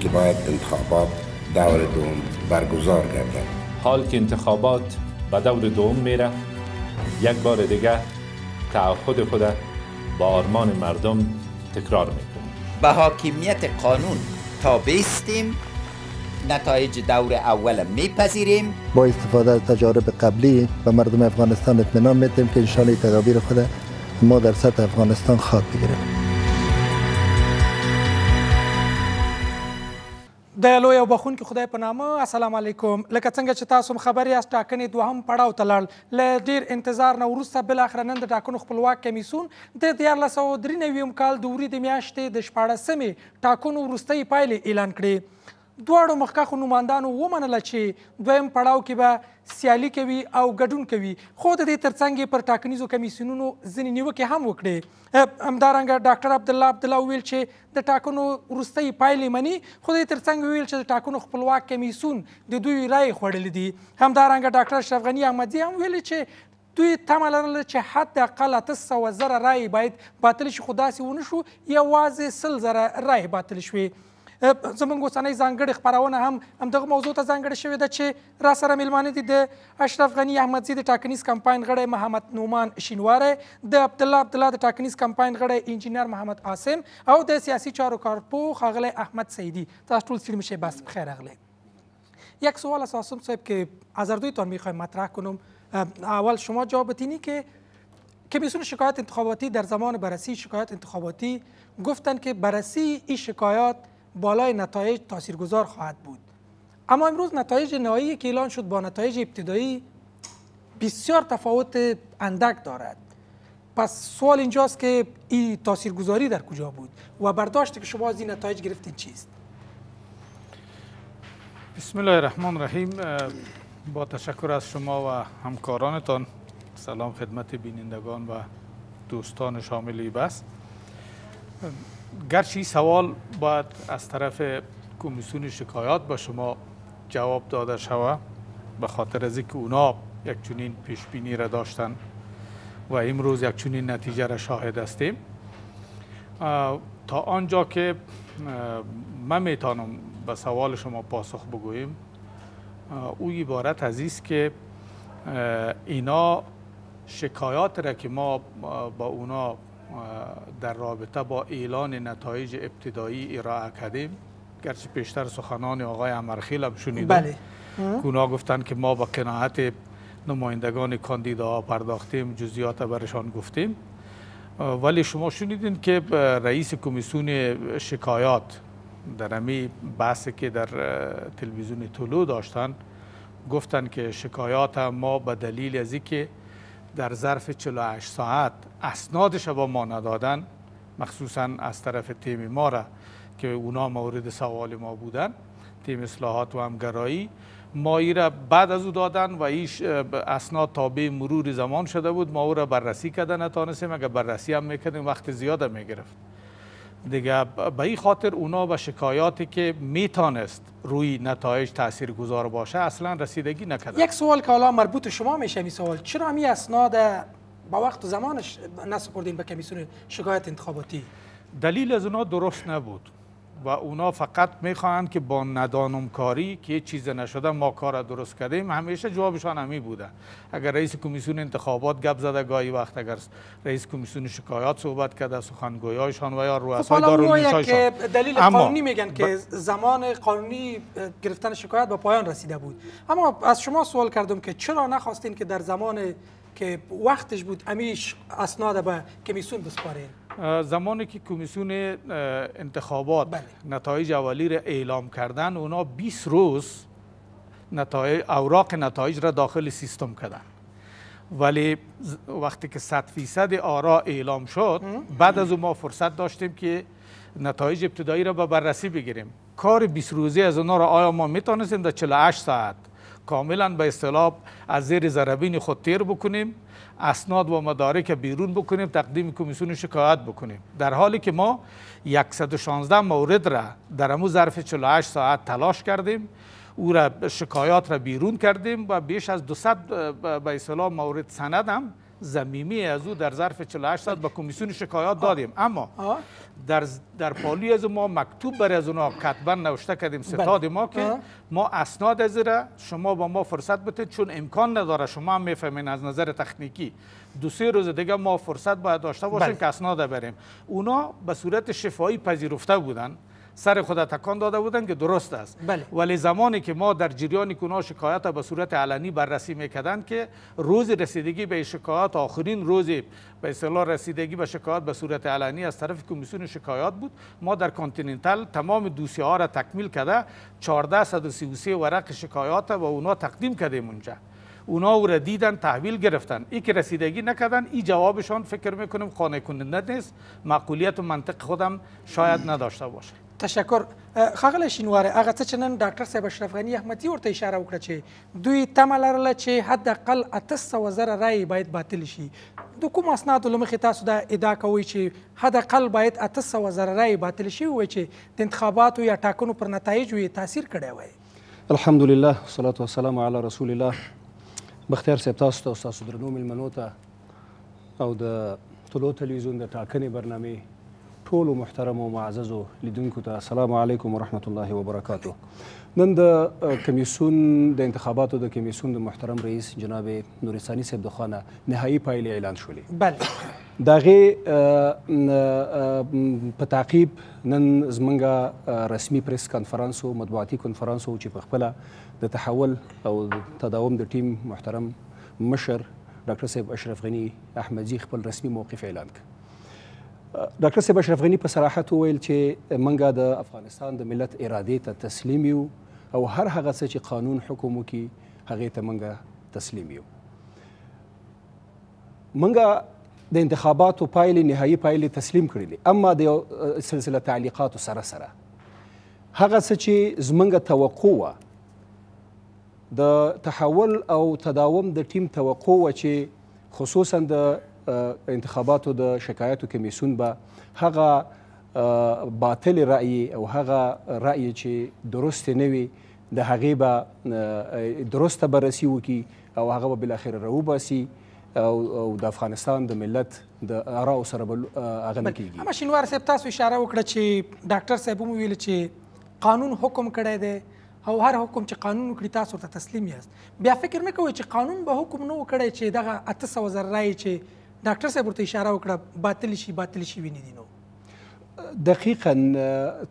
که باید انتخابات دور دوم برگزار گردد حال که انتخابات به دور دوم میره یک بار دیگه تعهد خود با آرمان مردم تکرار میکنیم به حاکمیت قانون تا بیستیم نتایج دور اول میپذیریم با استفاده از تجارب قبلی و مردم افغانستان اطمینان میدیم که انشالله تدابیر خود ما در سطح افغانستان خواهد بگیریم د لوی او بخونکو خدای په نامه السلام علیکم لکه څنګه چې تاسو خبر یاست ټاکنې دوهم پړاو ته لاړ ل ډیر انتظار نه وروسته بل اخر نن د ټاکنو خپلواک کمیسون د 1393 کال دوري د میاشتې د 14مې ټاکنو وروستۍ پایلې اعلان کړې دواړو مخکښو نوماندانو ومنله چې دویم پړاو کې به سیالي کوي او ګډون کوي خو د دې ترڅنګ یې پر ټاکنیزو کمیسیونونو ځینې نیوکې هم وکړې همدارنګه ډاکټر عبدالله عبدالله وویل چې د ټاکنو وروستۍ پایلې مني خو د دې ترڅنګ وویل چې د ټاکنو خپلواک کمیسیون د دوی رایې خوړلې دي همدارنګه ډاکټر اشرف غني احمدزي هم ویلي چې دوی تمه لرله چې حداقل اته سوه زره رایې باید باطل شي خو داسې ونه شو یوازې سل زره رایې باطل شوې زمونږ اوسنۍ ځانګړې خپرونه هم همدغه موضوع ته ځانګړې شوې ده چې را سره میلمانه دي د اشرف غني احمدزي د ټاکنیز کمپاین غړی محمد نومان شینواری د عبدالله عبدالله د ټاکنیز کمپاین غړی انجینر محمد عاصم او د سیاسي چارو کارپوه ښاغلی احمد سیدي تاسو ټول سلیم شه بس بخیر اغلی یک سوال از آسم صاحب که از دویتان میخوایم مطرح کنم اول شما جواب اینی که کمیسیون شکایت انتخاباتی در زمان بررسی شکایت انتخاباتی گفتن که بررسی این شکایات بالای نتایج تاثیرگذار خواهد بود اما امروز نتایج نهایی که اعلان شد با نتایج ابتدایی بسیار تفاوت اندک دارد پس سوال اینجاست که این تاثیرگذاری در کجا بود و برداشت که شما از این نتایج گرفتین چیست بسم الله الرحمن الرحیم با تشکر از شما و همکارانتان سلام خدمت بینندگان و دوستان شاملی بست گرچه این سوال باید از طرف کمیسیون شکایات به شما جواب داده شود به خاطر از اینکه اونا یک چنین پیش بینی را داشتن و امروز یک چنین نتیجه را شاهد هستیم تا آنجا که من میتانم به سوال شما پاسخ بگویم او عبارت از است که اینا شکایات را که ما با اونا در رابطه با اعلان نتایج ابتدایی ارائه کردیم گرچه پیشتر سخنان آقای امرخیل هم شنیدم بله. اونا گفتن که ما با قناعت نمایندگان کاندیدا پرداختیم جزیات برشان گفتیم ولی شما شنیدین که رئیس کمیسیون شکایات در امی بحثی که در تلویزیون طلو داشتن گفتن که شکایات ما به دلیل از اینکه در ظرف 48 ساعت اسنادش با ما ندادن مخصوصا از طرف تیم ما را که اونا مورد سوال ما بودن تیم اصلاحات و همگرایی ما ای را بعد از او دادن و ایش اسناد تابع مرور زمان شده بود ما او را بررسی کردن نتانستیم اگر بررسی هم میکردیم وقت زیاده میگرفت دیگه به این خاطر اونا به شکایاتی که میتانست روی نتایج تاثیرگذار گذار باشه اصلا رسیدگی نکرد. یک سوال که حالا مربوط شما میشه می سوال چرا می اسناد با وقت و زمانش نسپردین به کمیسیون شکایت انتخاباتی دلیل از اونا درست نبود و اونا فقط میخواهند که با کاری که یه چیز نشده ما کار درست کردیم همیشه جوابشان همی بوده اگر رئیس کمیسیون انتخابات گپ زده گاهی وقت اگر رئیس کمیسیون شکایات صحبت کرده سخنگویایشان و یا رؤسای خب، که دلیل قانونی میگن که زمان قانونی گرفتن شکایت به پایان رسیده بود اما از شما سوال کردم که چرا نخواستین که در زمان که وقتش بود امیش اسناد به کمیسیون بسپارین زمانی که کمیسیون انتخابات بله. نتایج اولی را اعلام کردن اونا 20 روز نتایج اوراق نتایج را داخل سیستم کردن ولی وقتی که 100 فیصد آرا اعلام شد بعد از اون ما فرصت داشتیم که نتایج ابتدایی را به بررسی بگیریم کار 20 روزه از اونا را آیا ما میتونستیم در 48 ساعت کاملا به اصطلاح از زیر زربین خود تیر بکنیم اسناد و مدارک بیرون بکنیم تقدیم کمیسیون شکایت بکنیم در حالی که ما 116 مورد را در امو ظرف 48 ساعت تلاش کردیم او را شکایات را بیرون کردیم و بیش از 200 به اصطلاح مورد سند هم زمیمی از او در ظرف 48 ساعت به کمیسیون شکایات دادیم اما در در پالی از ما مکتوب برای از اونها کتبا نوشته کردیم بله. ستاد ما که ما اسناد از شما با ما فرصت بتید چون امکان نداره شما هم میفهمین از نظر تکنیکی دو سه روز دیگه ما فرصت باید داشته باشیم بله. که اسناد بریم اونا به صورت شفایی پذیرفته بودن سر خود تکان داده بودند که درست است بله. ولی زمانی که ما در جریان کنا شکایت به صورت علنی بررسی میکردند که روز رسیدگی به شکایات آخرین روز به اصطلاح رسیدگی به شکایت به صورت علنی از طرف کمیسیون شکایات بود ما در کانتیننتال تمام دوسیه ها را تکمیل کرده 1433 ورق شکایات و اونا تقدیم کردیم اونجا اونا او را دیدن تحویل گرفتن ای که رسیدگی نکردن ای جوابشان فکر میکنیم خانه کننده نیست معقولیت و منطق خودم شاید نداشته باشه تشکر خغل شینواره هغه څه چې نن ډاکټر صاحب اشرف غنی احمدي ورته اشاره وکړه چې دوی تمه لرله چې حداقل اته سوه زره رایې باید باطل شي د کوم اسنادو له مخې تاسو دا ادعا کوئ چې حداقل باید اته سوه زره رایې باطل شوي وای چې د انتخاباتو یا ټاکنو پر نتایجو یې تاثیر کړی وای الحمدلله والصلاة والسلام علی رسول الله بختیار صاحب تاسو ته او ستاسو درنو میلمنو ته او د طلوع تلویزیون د ټاکنې برنامې ټولو محترمو معززو لیدونکو ته السلام علیکم ورحمت الله وبرکاته نن د کمیسون د انتخاباتو د کمیسون د محترم رئیس جناب نورستاني صاحب د خانه نهایی پایلې اعلان شولې بله دغه په تعقیب نن زمونږ رسمي پریس کانفرنس او مطبوعاتي کانفرنس چې په خپله د تحول او تداوم د ټیم محترم مشر ډاکټر صاحب اشرف غنی احمدزي خپل رسمي موقف اعلان کړ ډاکټر صاحب اشرف غنی په صراحت وویل چې منګه د افغانستان د ملت ارادې ته تسلیم یو او هر هغه څه چې قانون حکم وکي هغې ته منګه تسلیم یو منګه د انتخاباتو پایلې نهایي پایلې تسلیم کړلې اما د یو سلسله تعلیقاتو سره سره هغه څه چې زمونږ توقع وه د تحول او تداوم د ټیم توقع وه چې خصوصا د انتخاباتو د شکایتو کمیسون به هغه باطل رأی او هغه رأی چې درست نه وي د هغې به درسته بررسي وکړي او هغه به بالاخره راوباسي او د افغانستان د ملت د آراو سره به هغه نه کېږي همه شینوار صاحب تاسو اشاره وکړه چې ډاکټر صاحب هم ویل چې قانون حکم کړی دی او هر حکم چې قانون وکړي تاسو ته تسلیم یاست بیا فکر نه کوئ چې قانون به حکم نه وکړي چې دغه اته سوه زره رایې چې ډاکټر صاحب ورته اشاره وکړه باطل شي باطل شي ویني دي نو دقیقا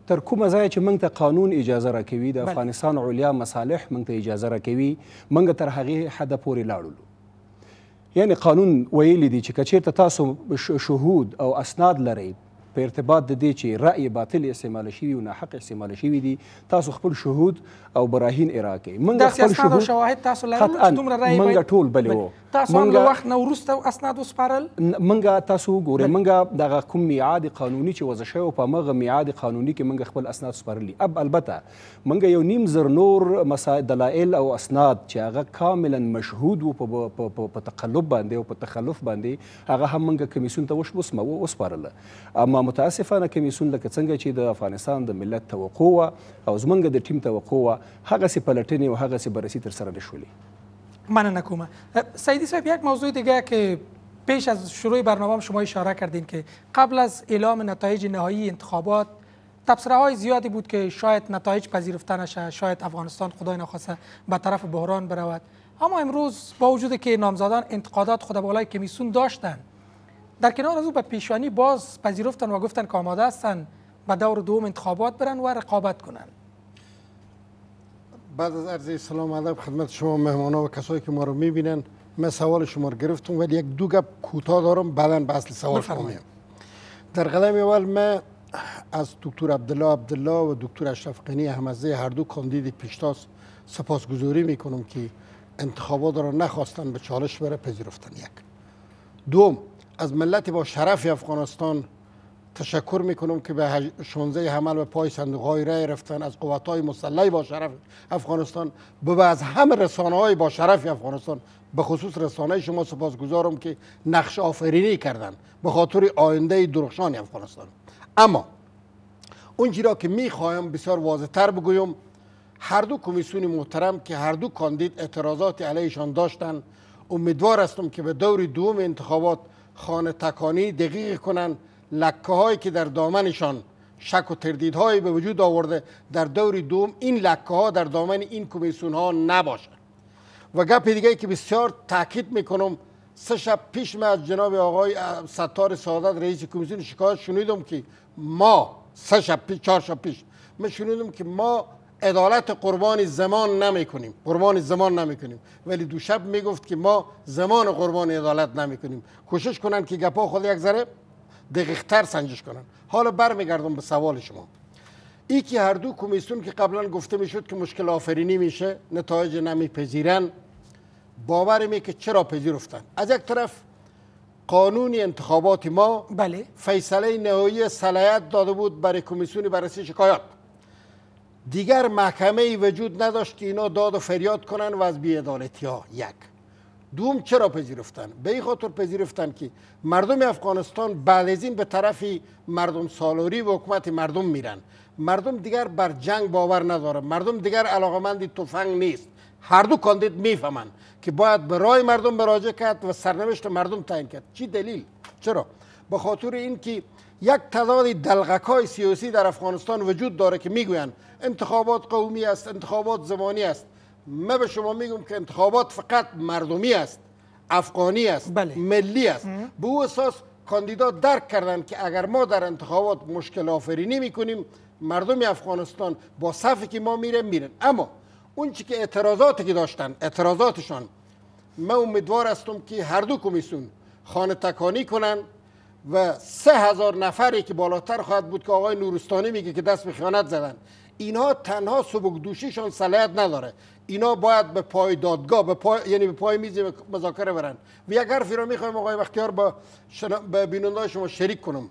تر کومه ځایه چې موږ ته قانون اجازه راکوي د افغانستان علیا مصالح موږ ته اجازه راکوي موږ تر هغې حده پورې لاړلو یعنی قانون ویلی دی چې کچیرته تاسو شهود او اسناد لرئ په ارتباط د دې چې رأی باطل استعمال شوي او ناحق استعمال شوي دي تاسو خپل شهود او براهین ارائه کوئ موږ خپل شهود شواهد تاسو لرئ دومره رأی موږ ټول بلې وو تاسو هم وخت نه وروسته اسناد وسپارل موږ تاسو وګورئ موږ دغه کوم میعاد قانوني چې وضع شوی په مغه میعاد قانوني کې موږ خپل اسناد وسپارلي اب البته موږ یو نیم زر نور مسائل دلایل او اسناد چې هغه کاملا مشهود وو په تقلب باندې او په تخلف باندې هغه هم موږ کمیسیون ته وسپارله اما اما متاسفانه کمیسون لکه څنګه چې د افغانستان د ملت توقع وه او زمونږ د ټیم توقع وه هغسې پلټنې او هغسې بررسي ترسره نه شولې مننه کومه سیدی صاحب یک موضوع دیگه که پیش از شروع برنامه هم شما اشاره کردین که قبل از اعلام نتایج نهایی انتخابات تبصره های زیادی بود که شاید نتایج پذیرفته نشه شاید افغانستان خدای نخواسته به طرف بحران برود اما امروز با وجود که نامزدان انتقادات خود بالای کمیسون داشتند در کنار از او به پیشانی باز پذیرفتن و گفتن که آماده هستن به دور دوم انتخابات برن و رقابت کنن بعد از عرض سلام ادب خدمت شما مهمان و کسایی که ما رو میبینن من سوال شما رو گرفتم ولی یک دو گپ کوتاه دارم بعدا به اصل سوال شما در قدم اول من از دکتر عبدالله عبدالله و دکتر اشرف قنی احمدزی هر دو کاندید پیشتاز سپاسگزاری میکنم که انتخابات را نخواستن به چالش بره پذیرفتن یک دوم از ملت با شرف افغانستان تشکر میکنم که به 16 حمل به پای صندوق های رای رفتن از قوات های مسلح با شرف افغانستان به از همه رسانه های با شرف افغانستان به خصوص رسانه شما سپاسگزارم که نقش آفرینی کردن به خاطر آینده درخشان افغانستان اما اون را که میخوایم بسیار واضح تر بگویم هر دو کمیسیون محترم که هر دو کاندید اعتراضات علیشان داشتند امیدوار هستم که به دور دوم انتخابات خانه تکانی دقیق کنن لکه هایی که در دامنشان شک و تردیدهایی به وجود آورده در دور دوم این لکه ها در دامن این کمیسیون ها نباشد و گپ دیگه که بسیار تاکید میکنم سه شب پیش من از جناب آقای ستار سعادت رئیس کمیسیون شکایت شنیدم که ما سه شب پیش چهار شب پیش من شنیدم که ما عدالت قربان زمان نمی کنیم زمان نمی کنیم ولی دوشب می گفت که ما زمان قربان عدالت نمی کنیم کوشش کنن که گپا خود یک ذره تر سنجش کنن حالا برمیگردم به سوال شما ای که هر دو کمیسیون که قبلا گفته میشد که مشکل آفرینی میشه نتایج پذیرن باور می که چرا پذیرفتن از یک طرف قانون انتخابات ما بله. فیصله نهایی صلاحیت داده بود برای کمیسیون بررسی شکایات دیگر محکمه ای وجود نداشت که اینا داد و فریاد کنن و از بیعدالتی ها یک دوم چرا پذیرفتن؟ به این خاطر پذیرفتن که مردم افغانستان بعد از این به طرف مردم سالوری و حکومت مردم میرن مردم دیگر بر جنگ باور نداره مردم دیگر مندی تفنگ نیست هر دو کاندید میفهمن که باید به رای مردم مراجعه کرد و سرنوشت مردم تعیین کرد چی دلیل چرا به خاطر اینکه یک تعدادی دلغک های سیاسی در افغانستان وجود داره که میگویند انتخابات قومی است انتخابات زمانی است من به شما میگم که انتخابات فقط مردمی است افغانی است بله. ملی است به او اساس کاندیدات درک کردند که اگر ما در انتخابات مشکل آفرینی میکنیم مردم افغانستان با صفی که ما میره میرن اما اون که اعتراضاتی که داشتن اعتراضاتشان من امیدوار هستم که هر دو کمیسون خانه تکانی کنن. و سه هزار نفری که بالاتر خواهد بود که آقای نورستانی میگه که دست به خیانت زدن اینها تنها سبک دوشیشان صلاحیت نداره اینا باید به پای دادگاه به پای یعنی به پای میز مذاکره برن و یک حرفی را میخوایم آقای بختیار با به بیننده شما شریک کنم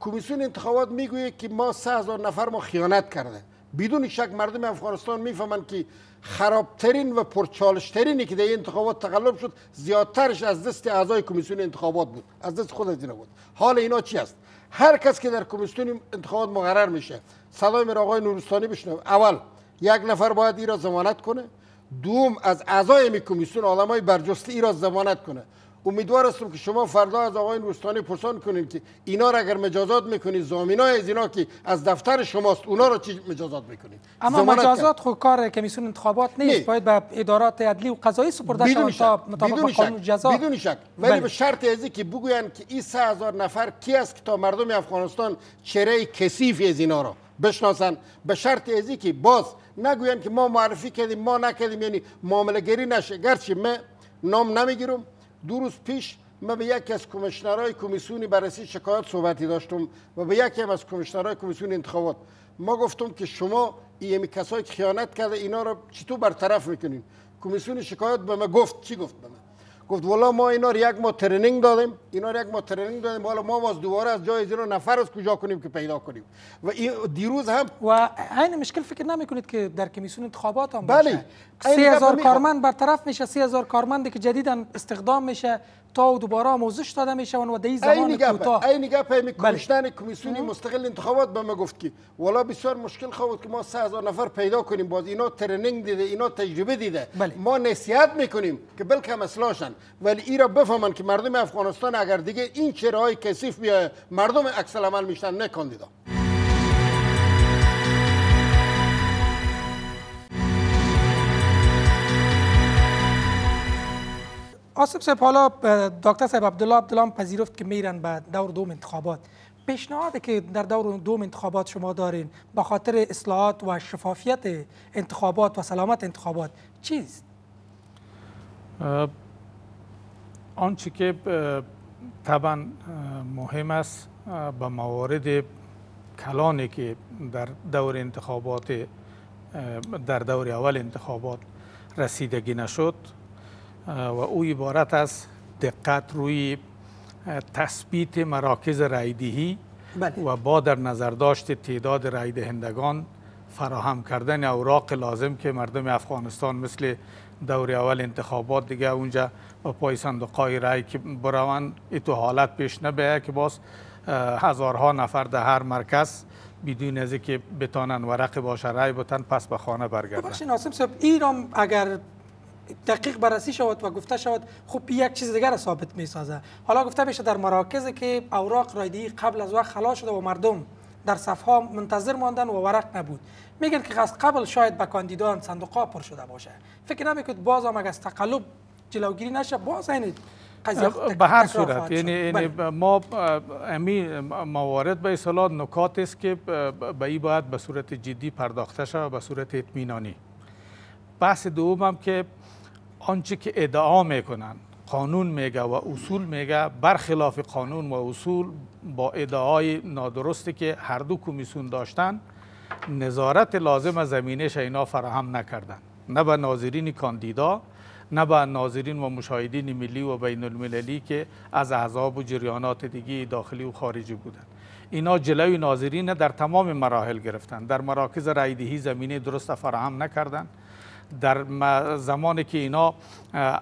کمیسیون انتخابات میگوید که ما سه هزار نفر ما خیانت کرده بدون شک مردم افغانستان میفهمند که خرابترین و پرچالشترینی که در انتخابات تقلب شد زیادترش از دست اعضای کمیسیون انتخابات بود از دست خود از بود حال اینا چی است هر کس که در کمیسیون انتخابات مقرر میشه صدای میر آقای نورستانی بشنو اول یک نفر باید این را ضمانت کنه دوم از اعضای می کمیسیون آدمای برجسته ای را ضمانت کنه امیدوار است که شما فردا از آقای روستانی پرسان کنید که اینا را اگر مجازات میکنید های از اینا که از دفتر شماست اونا را چی مجازات میکنید اما مجازات خود کار کمیسیون انتخابات نیست باید به ادارات عدلی و قضایی سپرده شود تا مطابق قانون جزا بدون شک ولی بله. به شرط ازی که بگوین که این سه هزار نفر کی است که تا مردم افغانستان چهره کسیف از اینا را بشناسن به شرط ازی که باز نگوین که ما معرفی کردیم ما نکردیم یعنی معامله گری نشه گرچه من نام نمیگیرم دو روز پیش من به یکی از کمیشنرهای کمیسیونی بررسی شکایت صحبتی داشتم و به یکی هم از کمیشنرهای کمیسیون انتخابات ما گفتم که شما این کسایی که خیانت کرده اینا را چطور برطرف میکنین کمیسیون شکایت به من گفت چی گفت به من؟ گفت والا ما اینا را یک ما ترنینگ دادیم اینا را یک ما ترنینگ دادیم حالا ما باز دوباره از جای زیرو نفر از کجا کنیم که پیدا کنیم و دیروز هم و عین مشکل فکر نمیکنید که در کمیسیون انتخابات هم باشه بله سی هزار کارمند برطرف میشه سی هزار کارمندی که جدیدا استخدام میشه تا و دوباره آموزش داده میشه و در زمان کوتاه این گپ کمیشن کمیسیون مستقل انتخابات به ما گفت که والا بسیار مشکل خواهد که ما سه هزار نفر پیدا کنیم باز اینا ترنینگ دیده اینا تجربه دیده بله. ما نصیحت میکنیم که بلکه اصلاشن ولی ای را بفهمن که مردم افغانستان اگر دیگه این چرای کثیف بیا مردم عکس عمل میشن دیده. آسف صاحب حالا دکتر صاحب عبدالله عبدالله پذیرفت که میرن به دور دوم انتخابات پیشنهاد که در دور دوم انتخابات شما دارین به خاطر اصلاحات و شفافیت انتخابات و سلامت انتخابات چیست؟ آنچه که طبعا مهم است به موارد کلانی که در دور انتخابات در دور اول انتخابات رسیدگی نشد و او عبارت از دقت روی تثبیت مراکز رایدهی بله. و با در نظر داشت تعداد رای دهندگان فراهم کردن اوراق لازم که مردم افغانستان مثل دور اول انتخابات دیگه اونجا با پای صندوقای رای که بروند تو حالت پیش نبیه که باز هزارها نفر در هر مرکز بدون از که بتانن ورق باشه رای بتن پس به خانه برگردن بخش ناسم صاحب ایران اگر تحقیق بررسی شود و گفته شود خب یک چیز دیگر ثابت می سازه حالا گفته میشه در مراکز که اوراق رایدی قبل از وقت خلا شده و مردم در صفها منتظر ماندن و ورق نبود میگن که از قبل شاید به کاندیدان صندوق پر شده باشه فکر نمی کنید باز هم اگر از تقلب جلوگیری نشه باز این به هر صورت یعنی, یعنی بله. ما امی موارد به اصطلاح نکات است که به این باید به صورت جدی پرداخته شود و به صورت اطمینانی بحث دوم هم که آنچه که ادعا میکنن قانون میگه و اصول میگه برخلاف قانون و اصول با ادعای نادرستی که هر دو کمیسیون داشتن نظارت لازم زمینش اینا فراهم نکردن نه به ناظرین کاندیدا نه به ناظرین و مشاهدین ملی و بین المللی که از احزاب و جریانات دیگه داخلی و خارجی بودند اینا جلوی ناظرین در تمام مراحل گرفتن در مراکز رایدهی زمینه درست فراهم نکردند در زمانی که اینا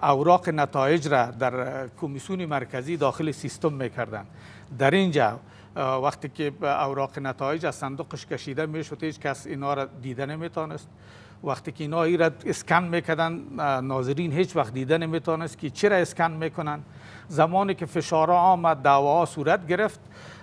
اوراق نتایج را در کمیسیون مرکزی داخل سیستم میکردن در اینجا وقتی که اوراق نتایج از صندوقش کشیده میشد هیچ کس اینا را دیده نمیتونست وقتی که اینا ای را اسکن میکردن ناظرین هیچ وقت دیده نمیتونست که چرا اسکن میکنن زمانی که فشارها آمد دعواها صورت گرفت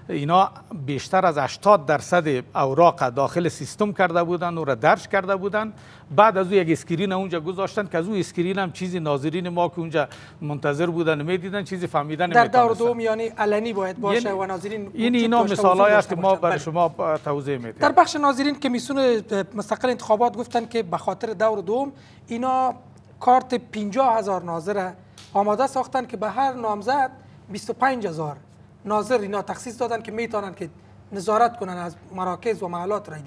اینا بیشتر از 80 درصد اوراق داخل سیستم کرده بودند، و را درش کرده بودند. بعد از او یک اسکرین اونجا گذاشتند که از او اسکرین هم چیزی ناظرین ما که اونجا منتظر بودن دیدن چیزی فهمیدن در دور دوم یعنی علنی باید باشه یعنی و ناظرین این اینا هایی است که ما برای شما توضیح میدیم در بخش ناظرین کمیسیون مستقل انتخابات گفتن که به خاطر دور دوم اینا کارت 50 هزار ناظر آماده ساختن که به هر نامزد 25 هزار ناظر اینا تخصیص دادن که میتونن که نظارت کنن از مراکز و محلات رای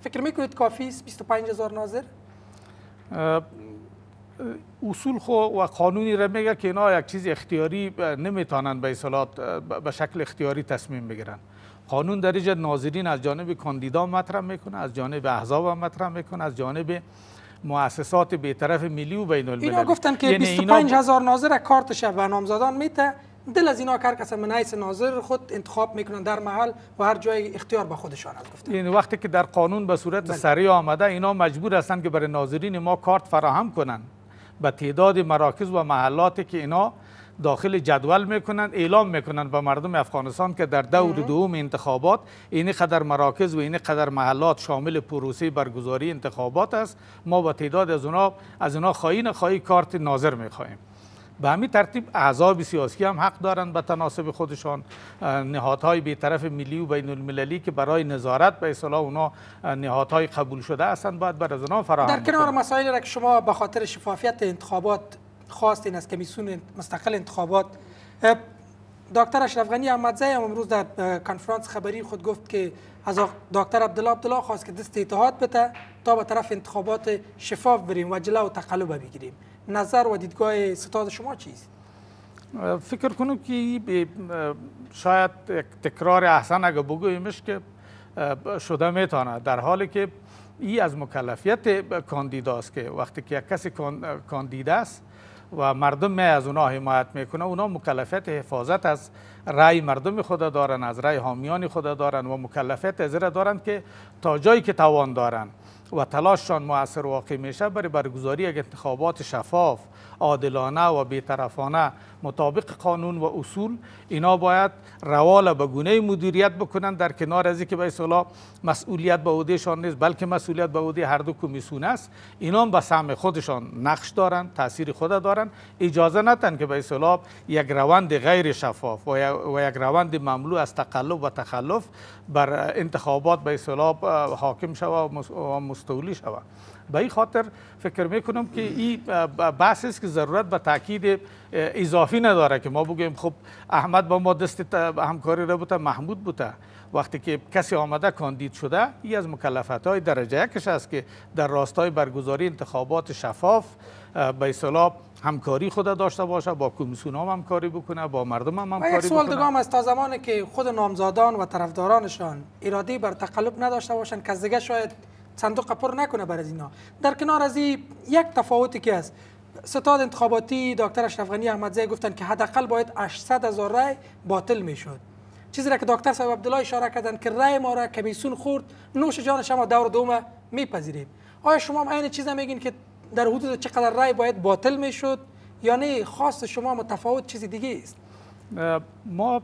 فکر میکنید کافی است 25 هزار ناظر اصول خو و قانونی را میگه که اینا یک چیز اختیاری نمیتونن به اصطلاح به شکل اختیاری تصمیم بگیرن قانون در اینجا ناظرین از جانب کاندیدا مطرح میکنه از جانب احزاب مطرح میکنه از جانب مؤسسات به طرف ملی و بین اینا گفتن که 25000 یعنی ناظر شب به نامزدان میته دل از اینا هر کس من ناظر خود انتخاب میکنن در محل و هر جای اختیار با خودشان است گفتن این یعنی وقتی که در قانون به صورت بله. سریع آمده اینا مجبور هستند که برای ناظرین ما کارت فراهم کنند به تعداد مراکز و محلاتی که اینا داخل جدول میکنند اعلام میکنند به مردم افغانستان که در دور بله. دوم انتخابات این قدر مراکز و این قدر محلات شامل پروسی برگزاری انتخابات است ما با تعداد از اونا از اونا خواهی نخواهی کارت ناظر میخواهیم به همین ترتیب احزاب سیاسی هم حق دارند به تناسب خودشان نهادهای بیطرف ملی و بین المللی که برای نظارت به اصطلاح اونا نهادهای قبول شده هستند باید بر از اونا فراهم در کنار مسائلی را که شما به خاطر شفافیت انتخابات خواستین از کمیسیون مستقل انتخابات دکتر اشرف غنی احمدزی هم امروز در کنفرانس خبری خود گفت که از دکتر عبدالله عبدالله خواست که دست اتحاد بده تا به طرف انتخابات شفاف بریم و جلو تقلب بگیریم نظر و دیدگاه ستاد شما چیست فکر کنم که شاید تکرار احسن اگه بگویمش که شده میتونه در حالی که ای از مکلفیت کاندیداست که وقتی که یک کسی کاندید است و مردم می از اونا حمایت میکنه اونا مکلفیت حفاظت از رای مردم خود دارن از رای حامیان خود دارن و مکلفیت زیر دارن که تا جایی که توان دارن و تلاششان مؤثر واقع میشه برای برگزاری یک انتخابات شفاف عادلانه و بیطرفانه مطابق قانون و اصول اینا باید روال به گونه مدیریت بکنن در کنار از که به اصلا مسئولیت به عهدهشان نیست بلکه مسئولیت به عهده هر دو کمیسون است اینا هم به سهم خودشان نقش دارن تاثیر خود دارن اجازه نتن که به اصلا یک روند غیر شفاف و یک روند مملو از تقلب و تخلف بر انتخابات به اصلا حاکم شود و مستولی شود به این خاطر فکر میکنم که این بحث است که ضرورت به تاکید اضافی نداره که ما بگیم خب احمد با ما دست همکاری را بوده محمود بوده وقتی که کسی آمده کاندید شده ای از مکلفت درجه یکش است که در راستای برگزاری انتخابات شفاف به اصطلاح همکاری خود داشته باشه با کمیسیون هم همکاری بکنه با مردم هم همکاری یک سوال دیگه از تا زمانی که خود نامزادان و طرفدارانشان اراده بر تقلب نداشته باشند که دیگه شاید صندوق پر نکنه بر از اینا در کنار از یک تفاوتی که است ستاد انتخاباتی دکتر اشرف غنی احمدزی گفتن که حداقل باید 800 هزار رای باطل میشد چیزی را که دکتر صاحب عبدالله اشاره کردن که رای ما را کمیسون خورد نوش جان شما دور دوم میپذیریم آیا شما هم عین چیزا میگین که در حدود چقدر رای باید باطل میشد یا خاص شما متفاوت چیز دیگه است ما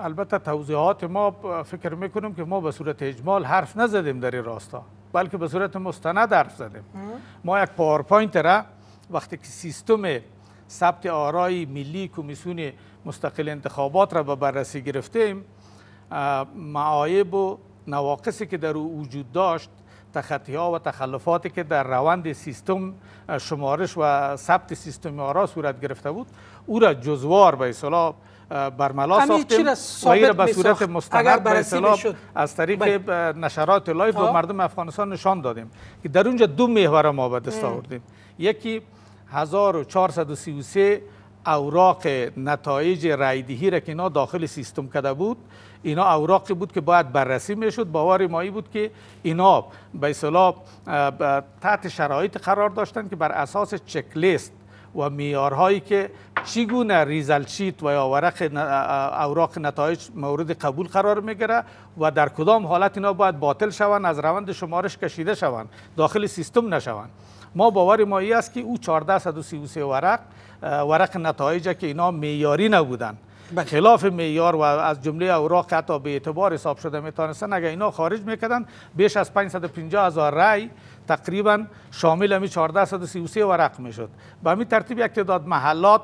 البته توضیحات ما فکر میکنیم که ما به صورت اجمال حرف نزدیم در این راستا بلکه به صورت مستند حرف زدیم ما یک پاورپوینت را وقتی که سیستم ثبت آرای ملی کمیسیون مستقل انتخابات را به بررسی گرفتیم معایب و نواقصی که در او وجود داشت تخطی ها و تخلفاتی که در روند سیستم شمارش و ثبت سیستم آرا صورت گرفته بود او را جزوار به اصطلاح برملا ساختیم و این را به صورت مستند به اصلا از طریق بله. نشرات لایف خب. به مردم افغانستان نشان دادیم که در اونجا دو محور ما به دست آوردیم یکی 1433 اوراق نتایج رایدهی را که اینا داخل سیستم کده بود اینا اوراقی بود که باید بررسی میشد باور مایی بود که اینا به اصطلاح تحت شرایط قرار داشتن که بر اساس چک لیست و میارهایی که ریزل چیت و یا ورق اوراق نتایج مورد قبول قرار میگره و در کدام حالت اینا باید باطل شوند از روند شمارش کشیده شوند داخل سیستم نشوند ما باور ما است که او 1433 ورق ورق نتایج که اینا میاری نبودند خلاف معیار و از جمله اوراق حتی به اعتبار حساب شده میتونستن اگر اینا خارج میکردن بیش از 550 هزار رای تقریبا شامل همی 1433 ورق میشد به همین ترتیب یک تعداد محلات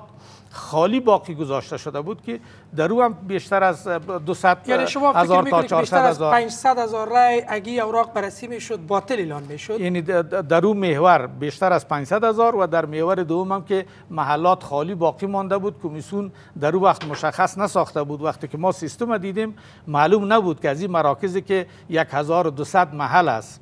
خالی باقی گذاشته شده بود که در او هم بیشتر از 200 یعنی شما تا 500 هزار رای اگه اوراق بررسی میشد باطل اعلان میشد یعنی در او محور بیشتر از 500 هزار و در محور دوم هم که محلات خالی باقی مانده بود کمیسون در او وقت مشخص نساخته بود وقتی که ما سیستم دیدیم معلوم نبود که از این مراکزی که 1200 محل است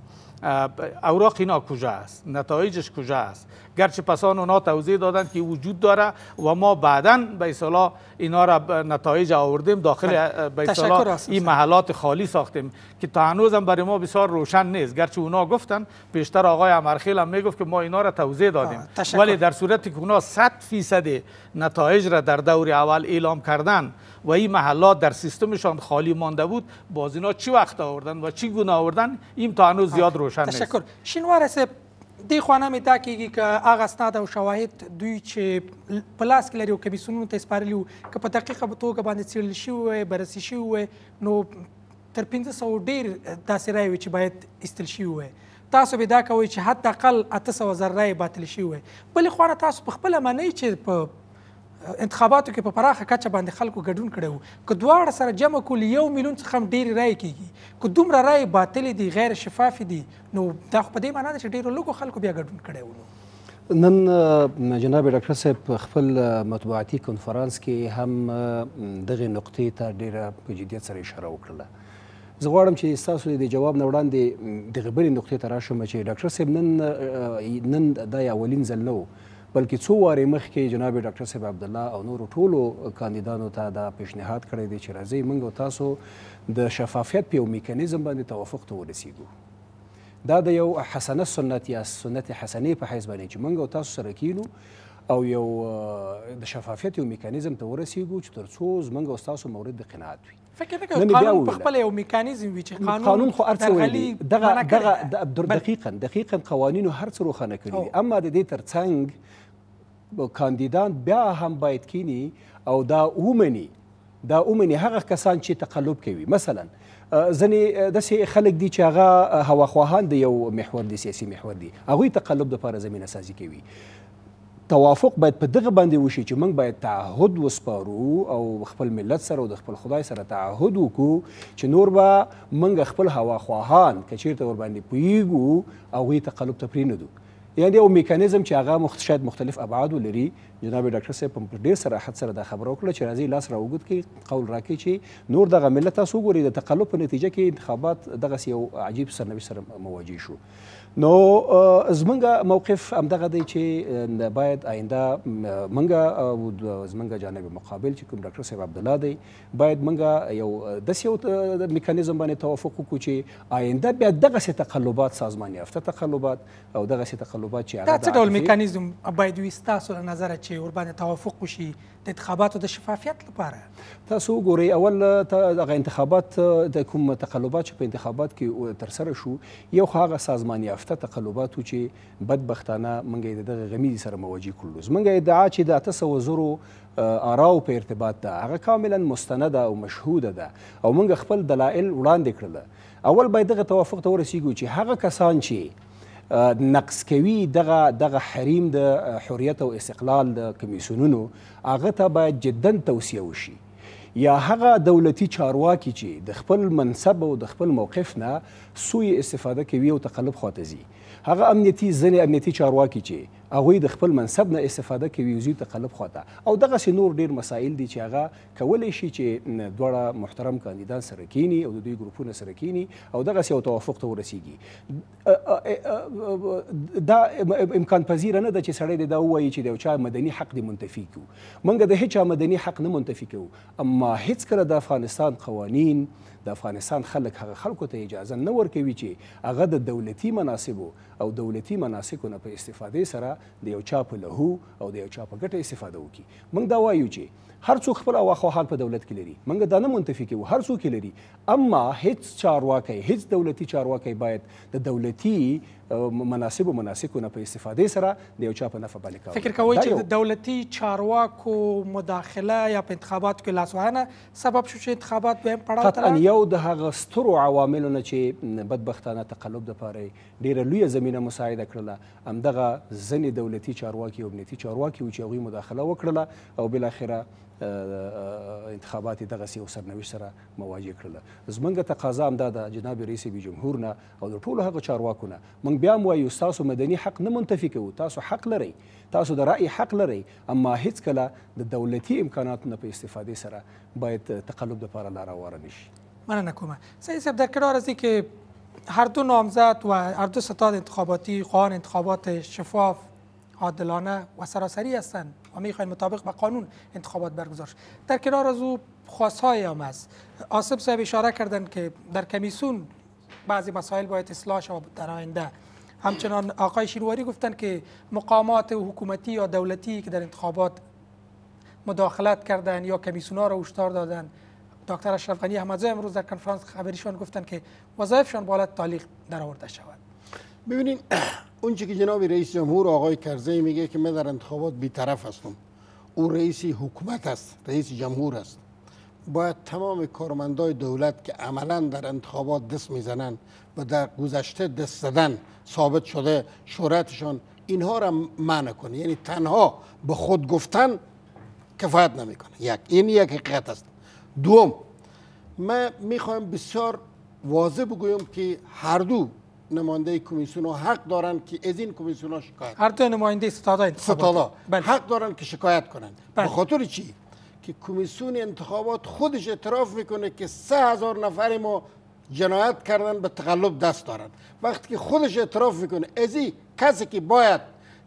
اوراق اینا کجا است نتایجش کجا است گرچه پسان اونا توضیح دادن که وجود داره و ما بعدا به اصطلاح اینا را نتایج آوردیم داخل بله. به اصطلاح این محلات خالی ساختیم که تا هنوز هم برای ما بسیار روشن نیست گرچه اونا گفتن بیشتر آقای امرخیل هم میگفت که ما اینا را توضیح دادیم ولی در صورتی که اونا 100 فیصد نتایج را در دور اول اعلام کردن و این محلات در سیستمشان خالی مانده بود باز اینا چی وقت آوردن و چی گونه آوردن این تا هنوز زیاد روشن نیست تشکر شینوار د خوانه مې تا کیږي ک اغه اسناد او شواهد دوی چې پلاس کې لري او کمیسونونو ته سپارلی ک په دقیقه په توګه باندې څېړل شوی وي بررسي شوی وي نو تر 500 ډیر داسې راوي چې باید استل شوی وي تاسو به دا کوي چې حتی اقل 800 زره باطل شوی وي بل خو تاسو په خپل معنی چې په انتخاباتو کې په پراخه کچه باندې خلکو ګډون کړی وو که دواړه سره جمع کول یو میلیون څخه هم ډېرې رایې کېږي که دومره رایې باطلې دي غیر شفافې دي نو دا خو په دې معنا ده چې ډېرو لږو خلکو بیا ګډون کړی وو نن جناب ډاکټر صاحب خپل مطبوعاتي کنفرانس کې هم دغه نقطې ته ډېره په جدیت سره اشاره وکړله زه غواړم چې تاسو د جواب نه وړاندې د غبري نقطې ته راشم چې ډاکټر صاحب نن نن دا اولین ځل نه بلکې څو وارې مخکې جناب ډاکټر صاحب عبدالله او نورو ټولو کاندیدانو ته دا پیشنهاد کړی دی چې راځئ موږ او تاسو د شفافیت په یو میکانیزم باندې توافق ته ورسیږو دا د یو حسنه سنت یا سنت حسنې په حیث باندې چې موږ او تاسو سره کینو او یو د شفافیت یو میکانیزم ته ورسیږو چې تر څو زموږ او تاسو مورد د قناعت وي فکر نه کوم قانون په خپل یو میکانیزم وي چې قانون قانون خو ارڅ ویلي دغه دغه دقیقا دقیقا قوانینو هر څه روښانه کړي دي اما د دې ترڅنګ کاندیدان بیا هم باید کینی او دا اومني دا اومني هغه کسان چې تقلب کوي مثلا ځنی داسې خلک دي چې هغه هواخواهان د یو محور دی سیاسي محور دی هغوی تقلب دپاره زمینه سازي کوي توافق باید په دغه باندې وشي چې موږ باید تعهد وسپارو او خپل ملت سره او د خپل خدای سره تعهد وکړو چې نور به موږ خپل هواخواهان که چېرته ور باندې پوهیږو هغوی تقلب ته پرېنږدو یعنی یو میکانیزم چې هغه مخت شاید مختلف ابعاد ولري جناب ډاکټر صاحب په ډېر صراحت سره دا خبره وکړه چې راځي لاس راوګد کې قول راکې چې نور دغه ملت تاسو ګوري د تقلب په نتیجه کې انتخابات دغه یو عجیب سرنوشت سره مواجه شو نو زمونږ موقف همدغه دی چې باید آینده مونږ او زمونږ جانب مقابل چې کوم ډاکټر صاحب عبدالله دی باید مونږ یو داسې یو میکانیزم باندې توافق وکړو چې آینده بیا دغسې تقلبات سازمان یافته تقلبات او دغسې تقلبات چې دا څه ډول میکانیزم باید وي ستاسو له نظره چې ورباندې توافق وشي د انتخاباتو د شفافیت لپاره تاسو وګورئ اول دغه انتخابات د کوم تقلبات چې په انتخابات کې تر سره شو یو هغه سازمان یافته تقلبات چې بدبختانه منګې دغه غمی سره مواجه کړل منګې ادعا چې د 900 زرو آراو په ارتباط ده هغه کاملا مستنده او مشهوده ده او موږ خپل دلایل وړاندې کړل اول باید دغه توافق ته ورسیږو چې هغه کسان چې نقص کوي دغه دغه حریم د حریت او استقلال د کمیسیونونو هغه ته باید جدا توصیه وشي یا هغه دولتي چارواکي چې د خپل منصب او د خپل موقف نه سوء استفاده کوي او تقلب خواته ځي هغه امنیتي ځنې امنیتي چارواکي چې هغوی د خپل منصب نه استفاده کوي وزي تقلب خواته او دغسې نور ډیر مسایل دي چې هغه کولی شي چې دواړه محترم کاندیدان سره کینی او د دوی ګروپونه سره کینی او دغسې یو توافق ته ورسیږي دا امکان پذیره نه ده چې سړی دا ووایي چې د یو چا مدني حق دې منتفي کړو موږ د هیچا مدني حق نه منتفي کوو اما هیڅکله د افغانستان قوانین د افغانستان خلک هغه خلکو ته اجازه نه ورکوي چې هغه د دولتي مناسبو او دولتي مناسکو نه په استفادې سره د یو چا په لهو او د یو چا په ګټه استفاده وکړي موږ دا وایو چې هر څوک خپل واخو حال په دولت کې لري موږ دا نه منتفي کوو هر څوک لري اما هیڅ چارواکی هیڅ دولتي چارواکی باید د دولتي مناسب او مناسکونه په استفاده سره د یو چا په نفع باندې کار فکر کوئ چې د دولتي چارواکو مداخله یا په انتخاباتو کې لاسوهنه سبب شو چې انتخابات دویم پړاو ته قطعا یو د هغه سترو عواملو نه چې بدبختانه تقلب دپاره ډیره لویه زمینه مساعده کړله همدغه ځینې دولتي چارواکي او امنیتي چارواکي وو چې هغوی مداخله وکړله او بالاخره انتخابات دغسې او سرنوشت سره مواجه کړله زموږ تقاضا همدا ده جناب رئیس جمهور نه او د ټولو هغه چارواکو نه موږ بیا هم وایو ستاسو مدني حق نه منتفي کوو تاسو حق لرئ تاسو د رأی حق لرئ اما هیڅکله د دولتي امکاناتو نه په استفادې سره باید تقلب دپاره لاره واره نشي مننه کومه سید صاحب در کنار از که هر دو نامزد و هر دو ستاد انتخاباتی خواهان انتخابات شفاف عادلانه و سراسری هستند و میخواین مطابق با قانون انتخابات برگزار در کنار از او خواستهای هم است آسف صاحب اشاره کردن که در کمیسون بعضی مسائل باید اصلاح شود در آینده همچنان آقای شیرواری گفتن که مقامات حکومتی یا دولتی که در انتخابات مداخلت کردن یا کمیسونا را هشدار دادن دکتر اشرف غنی احمدزی امروز در کنفرانس خبریشان گفتن که وظایفشان بالا تعلیق آورده شود ببینین اون که جناب رئیس جمهور آقای کرزی میگه که من در انتخابات بیطرف هستم او رئیس حکومت است رئیس جمهور است باید تمام کارمندای دولت که عملا در انتخابات دست میزنن و در گذشته دست زدن ثابت شده شورتشان اینها را منع کنه یعنی تنها به خود گفتن کفایت نمیکنه یک این یک حقیقت است دوم من میخوایم بسیار واضح بگویم که هر دو نماینده کمیسیون حق دارن که از این کمیسیون شکایت هر دو نماینده ستادا بله. حق دارن که شکایت کنند بله. به خاطر چی که کمیسیون انتخابات خودش اعتراف میکنه که سه هزار نفر ما جنایت کردن به تقلب دست دارند وقتی که خودش اعتراف میکنه ازی کسی که باید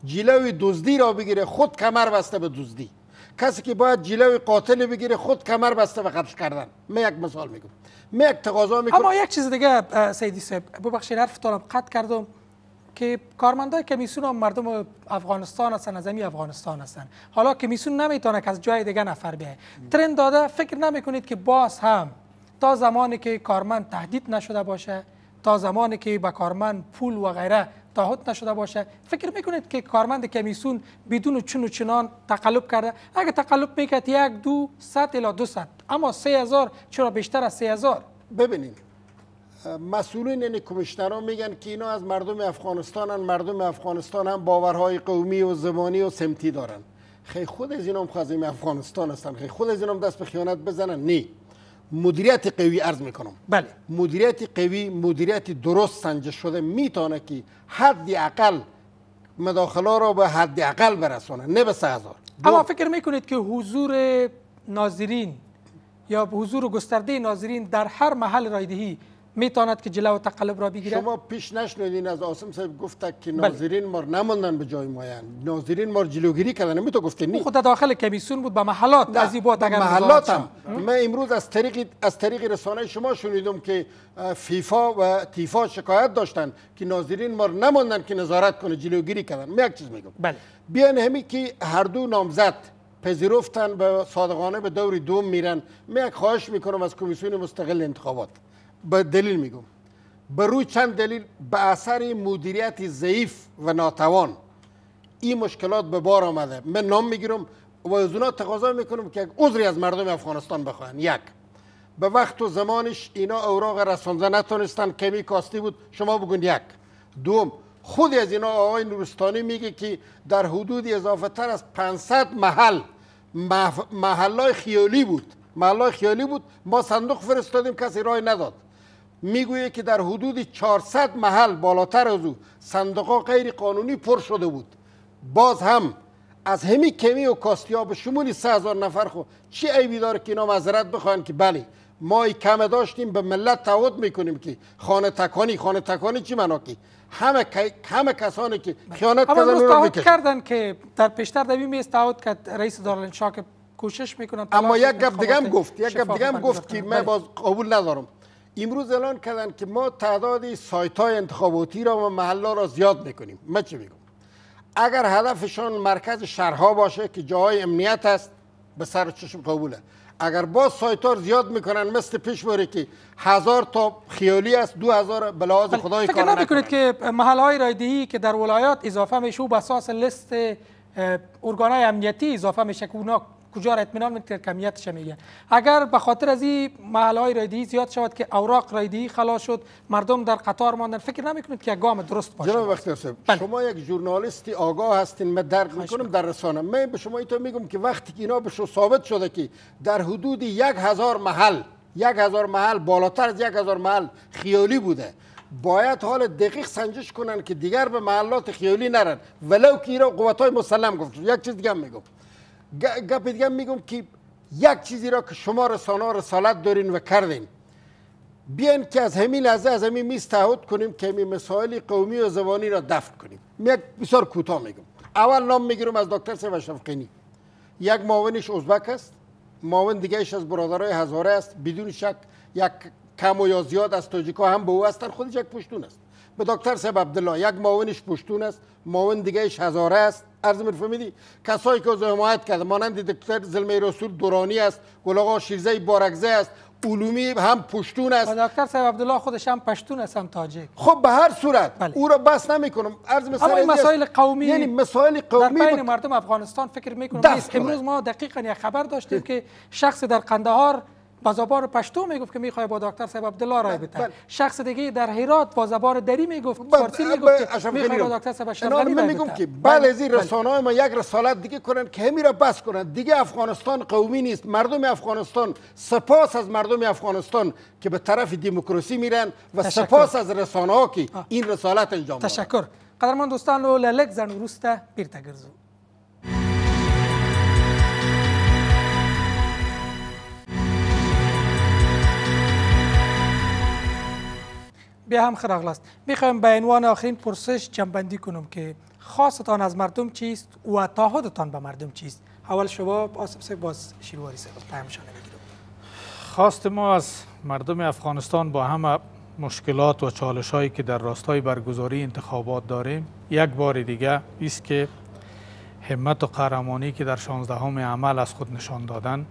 جلوی دزدی را بگیره خود کمر بسته به دزدی کسی که باید جلوی قاتل بگیره خود کمر بسته به قتل کردن من یک مثال میگم من یک تقاضا میکنم اما یک چیز دیگه سیدی صاحب ببخشید را قطع کردم که کارمندای کمیسون هم مردم افغانستان هستن از افغانستان هستن حالا کمیسون نمیتونه که از جای دیگه نفر بیه ترند داده فکر نمیکنید که باز هم تا زمانی که کارمند تهدید نشده باشه تا زمانی که به کارمند پول و غیره تعهد نشده باشه فکر میکنید که کارمند کمیسون بدون چون و چنان تقلب کرده اگه تقلب میکرد یک دو صد الا دو صد اما سه هزار چرا بیشتر از سه هزار ببینید مسئولین یعنی این ها میگن که اینا از مردم هن مردم افغانستان هم باورهای قومی و زبانی و سمتی دارن خیلی خود از اینا هم افغانستان هستن خیلی خود از اینا هم دست به خیانت بزنن نه مدیریت قوی عرض میکنم بله مدیریت قوی مدیریت درست سنجش شده میتونه که حد اقل مداخله را به حد اقل برسونه نه به سه هزار اما فکر میکنید که حضور ناظرین یا حضور گسترده ناظرین در هر محل رایدهی میتواند که جلو تقلب را بگیرد شما پیش نشنیدین از آسم صاحب گفت که بله. ناظرین ما نماندن به جای ماین ناظرین ما جلوگیری کردن می تو نه خود داخل کمیسیون بود به محلات از این بود اگر محلات هم من امروز از طریق از طریق رسانه شما شنیدم که فیفا و تیفا شکایت داشتن که ناظرین ما نماندن که نظارت کنه جلوگیری کردن من یک چیز میگم بله بیان همی که هر دو نامزد پذیرفتن به صادقانه به دور دوم میرن من یک خواهش میکنم از کمیسیون مستقل انتخابات به دلیل میگم به روی چند دلیل به اثر مدیریت ضعیف و ناتوان این مشکلات به بار آمده من نام میگیرم و از اونا تقاضا میکنم که عذری از مردم افغانستان بخواهن یک به وقت و زمانش اینا اوراق رسانزه نتونستن کمی کاستی بود شما بگون یک دوم خود از اینا آقای نورستانی میگه که در حدود اضافه تر از 500 محل محلای خیالی بود محلای خیالی بود ما صندوق فرستادیم کسی رای نداد میگویه که در حدود 400 محل بالاتر از او صندوق غیر قانونی پر شده بود باز هم از همی کمی و ها به شمولی 3000 نفر خو چی عیبی داره که اینا معذرت بخواین که بله ما ای داشتیم به ملت تعهد میکنیم که خانه تکانی خانه تکانی چی مناکی همه همه کسانی که بله. خیانت کردن رو کردن که در پیشتر دوی میست تعهد کرد رئیس دارالان شاه کوشش میکنن اما یک گپ دیگه هم گفت یک گپ دیگه گفت که من بله. باز قبول ندارم امروز اعلان کردن که ما تعداد سایت های انتخاباتی را و محلا را زیاد میکنیم من چه میگم اگر هدفشان مرکز شهرها باشه که جای امنیت است به سر چشم قبوله اگر باز ها زیاد میکنن مثل پیش که هزار تا خیالی است دو هزار به لحاظ خدای فکر نکنید که محل های رایدهی که در ولایات اضافه میشه و بساس لست ارگان های امنیتی اضافه میشه که کجا را اطمینان میدید کمیتش میگه اگر به خاطر از این محله های رایدی زیاد شود که اوراق رایدی خلاص شد مردم در قطار ماندن فکر نمیکنید که گام درست باشه جناب وقتی بله. شما یک ژورنالیستی آگاه هستین من درک میکنم در رسانه من به شما اینطور میگم که وقتی که اینا به ثابت شده که در حدود یک هزار محل یک هزار محل بالاتر از یک هزار محل خیالی بوده باید حال دقیق سنجش کنن که دیگر به محلات خیالی نرن ولو که ایران قوت های مسلم گفت یک چیز دیگه هم میگفت گپ دیگه میگم که یک چیزی را که شما رسانه رسالت دارین و کردین بیان که از همین لحظه از همین میز تعهد کنیم که همین مسائل قومی و زبانی را دفع کنیم یک بسیار کوتاه میگم اول نام میگیرم از دکتر سیو شفقینی یک معاونش ازبک است معاون دیگهش از برادرای هزاره است بدون شک یک کم و یا زیاد از تاجیکا هم به او هستن خودش یک پشتون است به دکتر سیب عبدالله یک معاونش پشتون است معاون دیگهش هزاره است عرض میفهمیدی کسایی که از حمایت کرده مانند دکتر زلمه رسول دورانی است گل آقا شیرزه است علومی هم پشتون است خب، دکتر صاحب عبدالله خودش هم پشتون است هم تاجیک خب به هر صورت بله. او را بس نمیکنم عرض سر اما مسائل قومی یعنی مسائل قومی در بین مردم افغانستان فکر کنم امروز ما دقیقا یک خبر داشتیم که شخص در قندهار زبان پشتو میگفت که میخوای با دکتر صاحب عبدالله رای بتن بله، بله. شخص دیگه در هرات زبان دری میگفت بله، فارسی میگفت که میخوای با دکتر صاحب اشرف غنی من میگم که بله زیر رسانه ما یک رسالت دیگه کنن که همین را بس کنن دیگه افغانستان قومی نیست مردم افغانستان سپاس از مردم افغانستان که به طرف دموکراسی میرن و سپاس از رسانه‌ها که این رسالت انجام تشکر قدرمان دوستان لږ زن وروسته بیرته بیا هم لاست میخوایم به عنوان آخرین پرسش جنبندی کنم که خاصتان از مردم چیست و تعهدتان به مردم چیست اول شما آسف سه باز شیرواری سه پیامشانه خواست ما از مردم افغانستان با همه مشکلات و چالش هایی که در راستای برگزاری انتخابات داریم یک بار دیگه است که همت و قهرمانی که در 16 عمل از خود نشان دادن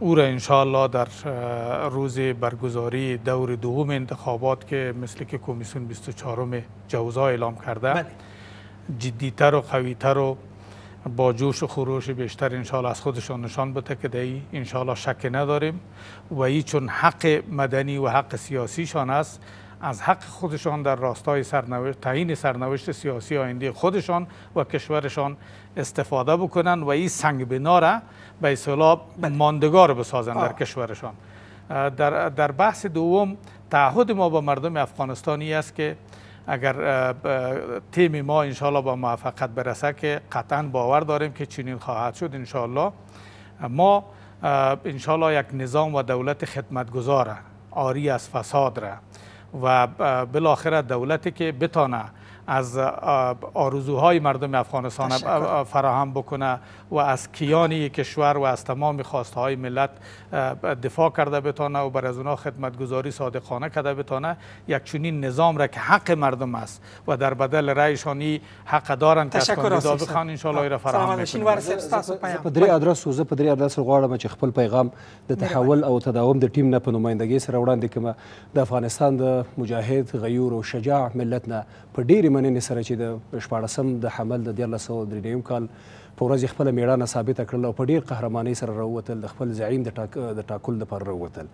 او را انشاءالله در روز برگزاری دور دوم انتخابات که مثل که کمیسیون 24 جوزا اعلام کرده بله. جدیتر و قویتر و با جوش و خروش بیشتر انشاءالله از خودشان نشان بده که دهی انشاءالله شک نداریم و ای چون حق مدنی و حق سیاسیشان است از حق خودشان در راستای سرنوشت تعیین سرنوشت سیاسی آینده خودشان و کشورشان استفاده بکنن و این سنگ بنا را به اصطلاح بله. ماندگار بسازند در کشورشان در, در بحث دوم تعهد ما با مردم افغانستانی است که اگر تیم ما انشالله با موفقت برسه که قطعا باور داریم که چنین خواهد شد انشالله ما انشالله یک نظام و دولت خدمتگزار آری از فساد را و بالاخره دولتی که بتانه از آرزوهای مردم افغانستان فراهم بکنه و از کیانی کشور و از تمام خواستهای ملت دفاع کرده بتانه و بر از اونا خدمتگذاری صادقانه کرده بتانه یک چنین نظام را که حق مردم است و در بدل رایشانی حق دارن که از بخوان ان شاء را فراهم بکنه بله. پدری ادرس سوزه پدری درې ادرس خپل پیغام د بله، بله. تحول او تداوم د تیم نه په نمائندګۍ سره وړاندې ما د افغانستان د مجاهد غیور و شجاع ملت نه په من مننې سره چې د شپاړسم د حمل د دیارلس سوه درې نویم کال په ورځ خپل میړانه ثابت کړل او په ډیر قهرمانۍ سره راووتل د خپل ځعیم د ټاکل لپاره راووتل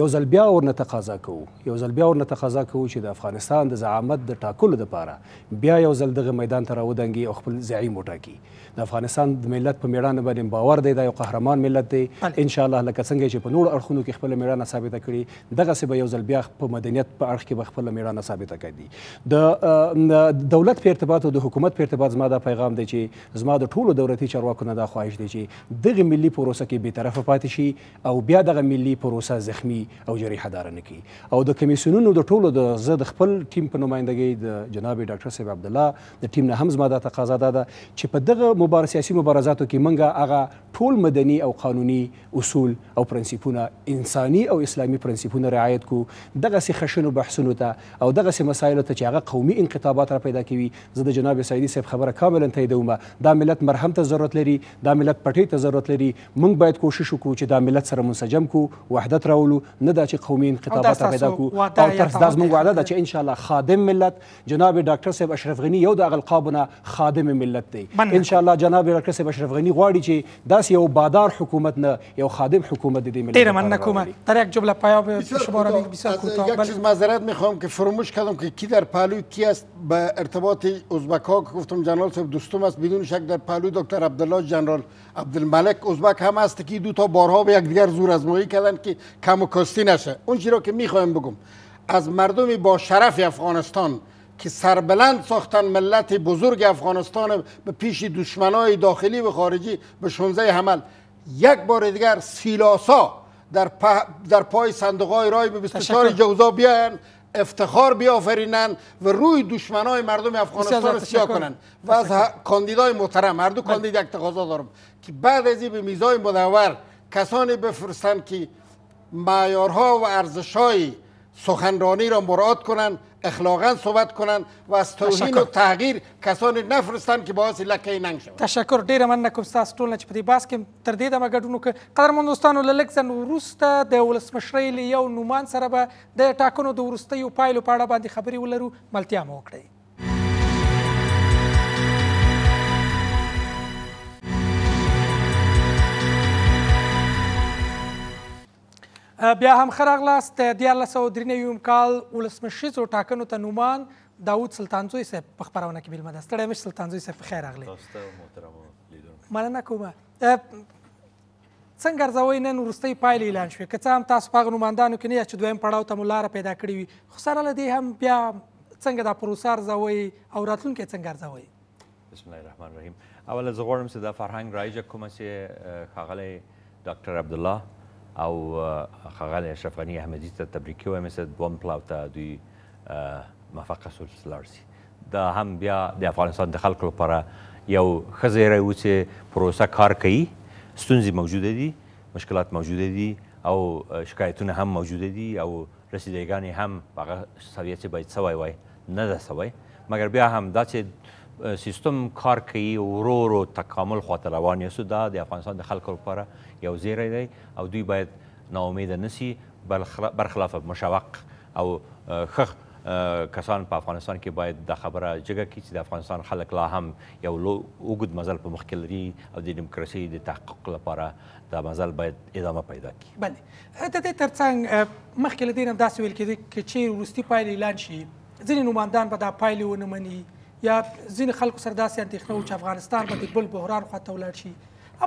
یو ځل بیا ورنه تقاضا کوو یو ځل بیا ورنه تقاضا کوو چې د افغانستان د زعامت د ټاکلو لپاره بیا یو ځل دغه میدان ته راودانګي او خپل ځعیم وټاکي د افغانستان د ملت په میړانه باندې باور دی دا یو قهرمان ملت دی ان شاء الله لکه څنګه چې په نور اړخونو کې خپل میړانه ثابته کړي دغه سه به یو ځل بیا په مدنیت په اړخ کې به خپل میړانه ثابته کړي د دولت په ارتباط او د حکومت په ارتباط زما دا پیغام دی چې زما د ټولو د دولتي چارواکو نه دا خواهش دی چې دغه ملي پروسه کې بیطرفه پاتې شي او بیا دغه ملي پروسه زخمی او جریحه دار نه کړي او د کمیسیونونو د ټولو د زه د خپل ټیم په نمائندګۍ د جناب ډاکټر صاحب عبد الله د ټیم نه هم زما دا تقاضا ده چې په دغه مبارزه سیاسي مبارزاتو کې منګه هغه ټول مدني او قانوني اصول او پرنسپونه انساني او اسلامي پرنسپونه رعایت کو دغه سي خشنو بحثونو ته او دغه سي مسایلو ته چې هغه قومي انقطابات را پیدا کوي زه د جناب سعیدي صاحب خبره کاملا تاییدوم دا ملت مرهم ته ضرورت لري دا ملت پټۍ ته ضرورت لري موږ باید کوشش وکړو چې دا ملت سره منسجم کړو وحدت راولو نه دا چې قومي انقطابات پیدا کړو او تر دا زموږ وعده ده چې ان شاء الله خادم ملت جناب ډاکټر صاحب اشرف غنی یو د القابونه خادم ملت دی ان شاء الله جناب ډاکټر صاحب اشرف غنی غواړي چې داس یو بادار حکومت نه یو خادم حکومت دی ملت ډیر مننه کوم در یک جمله پیام شما را یک بسیار کوتاه یک چیز معذرت میخوام که فراموش کردم که کی در پهلو کی است به ارتباط ازبک ها که گفتم جنرال صاحب دوستم است بدون شک در پهلو دکتر عبدالله جنرال عبدالملک ازبک هم هست که دو تا بارها به یکدیگر زور آزمایی کردن که کم و کاستی نشه اون چیزی را که میخوایم بگم از مردمی با شرف افغانستان که سربلند ساختن ملت بزرگ افغانستان به پیش دشمنای داخلی و خارجی به شنزه حمل یک بار دیگر سیلاسا در, در پای صندوق های رای به 24 جوزا بیاین افتخار بیافرینن و روی دشمن مردم افغانستان رو سیاه کنن و از کاندیدای محترم هر دو بله. کاندید یک تقاضا دارم که بعد از این به میزای مدور کسانی بفرستن که معیارها و ارزشهای سخنرانی را مراد کنند اخلاقا صحبت کنند و از توهین و تغییر کسانی نفرستند که باعث لکه ننګ شوي تشکر ډیره مننه کوم ستاسو ټول نه چې په دې بحث کې تر دې دمه ګډون وکړ قدرمن دوستانو له لږ ځنډ وروسته د ولسمشرۍ له یو نومان سره به د ټاکنو د وروستیو پایلو په اړه باندې خبرې ولرو ملتیا مو وکړئ بیا هم ښه راغلاست د دیارلس سوه درې نوي کال ولسمشریزو ټاکنو ته نومان داود سلطانزوی صاحب په خپرونه کې میلمه ده ستړی مش سلطانزوی صاحب پخیر راغلی مننه کومه څنګه ارزوئ نن وروستۍ پایلې اعلان شوې که څه هم تاسو په هغه نوماندانو کې نه یاست چې دویم پړاو ته مو لاره پیدا کړې وي خو سره له دې هم بیا څنګه دا پروسه ارزوئ او راتلونکی څنګه ارزوئ بسم الله الرحمن الرحیم اول زه غواړم چې دا فرهنګ رایجه کومه چې ښاغلی ډاکټر عبدالله او خغل اشرف غنی احمدی ته تبریکي وایم چې دوم پلاو ته دوی موافقه سول سلارسي دا هم بیا د افغانستان د خلکو لپاره یو خزیره و چې پروسه کار کوي ستونزې موجوده دي مشکلات موجوده دي او شکایتونه هم موجوده دي او رسیدګان هم هغه سویه چې باید سوی وای نه ده سوی مګر بیا هم دا چې سیستم کار کوي ورو ورو تکامل خواته روان یسو دا د افغانستان د خلکو لپاره یو زیری دی او دوی باید ناامید نسی برخلاف مشوق او خخ کسان په افغانستان کې باید د خبره جګه کړي چې د افغانستان خلک لا هم یو اوږد مزل په مخ کې لري او د دیموکراسي د تحقق لپاره دا مزل باید ادامه پیدا کړي بله د دې تر څنګ مخکې له دې نه داسې ویل کېدې که چیرې وروستي پایلې اعلان شي ځینې نوماندان به دا پایلې ونه مني یا ځین خلکو سره داسې اندېښنه چې افغانستان به د بل بحران خواته ولاړ شي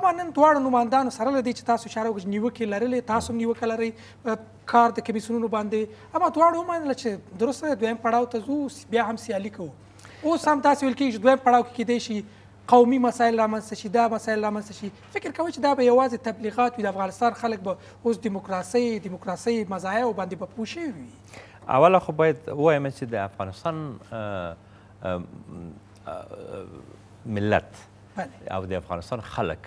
اما نن دواړه نوماندانو سره له دې چې تاسو اشاره وکړه نیوکې لرلې تاسو هم نیوکه لرئ کار د کمیسیونونو باندې اما دواړه ومنله چې درسته دویم پړاو ته ځو بیا هم سیالي کوو اوس هم داسې ویل کېږي چې دویم پړاو کې کېدای شي قومي مسایل رامنځته شي دا مسایل رامنځته شي فکر کوئ چې دا به یوازې تبلیغات وي د افغانستان خلک به اوس دیموکراسي دیموکراسي مزایاو باندې به پوه شوي وي اوله خو باید ووایم چې د افغانستان آه ملت او د افغانستان خلک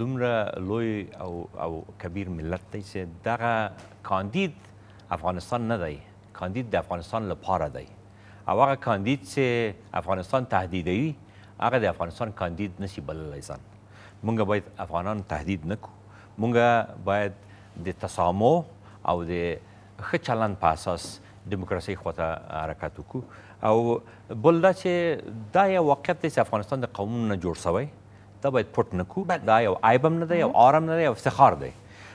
دومره لوی او او کبیر ملت دی چې دغه کاندید افغانستان نه دی کاندید د افغانستان لپاره دی او هغه کاندید چې افغانستان تهدیدوي هغه د افغانستان کاندید نشي بللی ځان مونږ باید افغانان تهدید نکو مونږ باید د تسامح او د ښه چلند په اساس دیموکراسي خواته حرکت وکړو او بل دا چې دا یو واقعیت دی چې افغانستان د قومونو نه جوړ شوی دا باید پټ نه کړو دا یو عیب هم نه دی یو آرام نه دی یو افتخار دی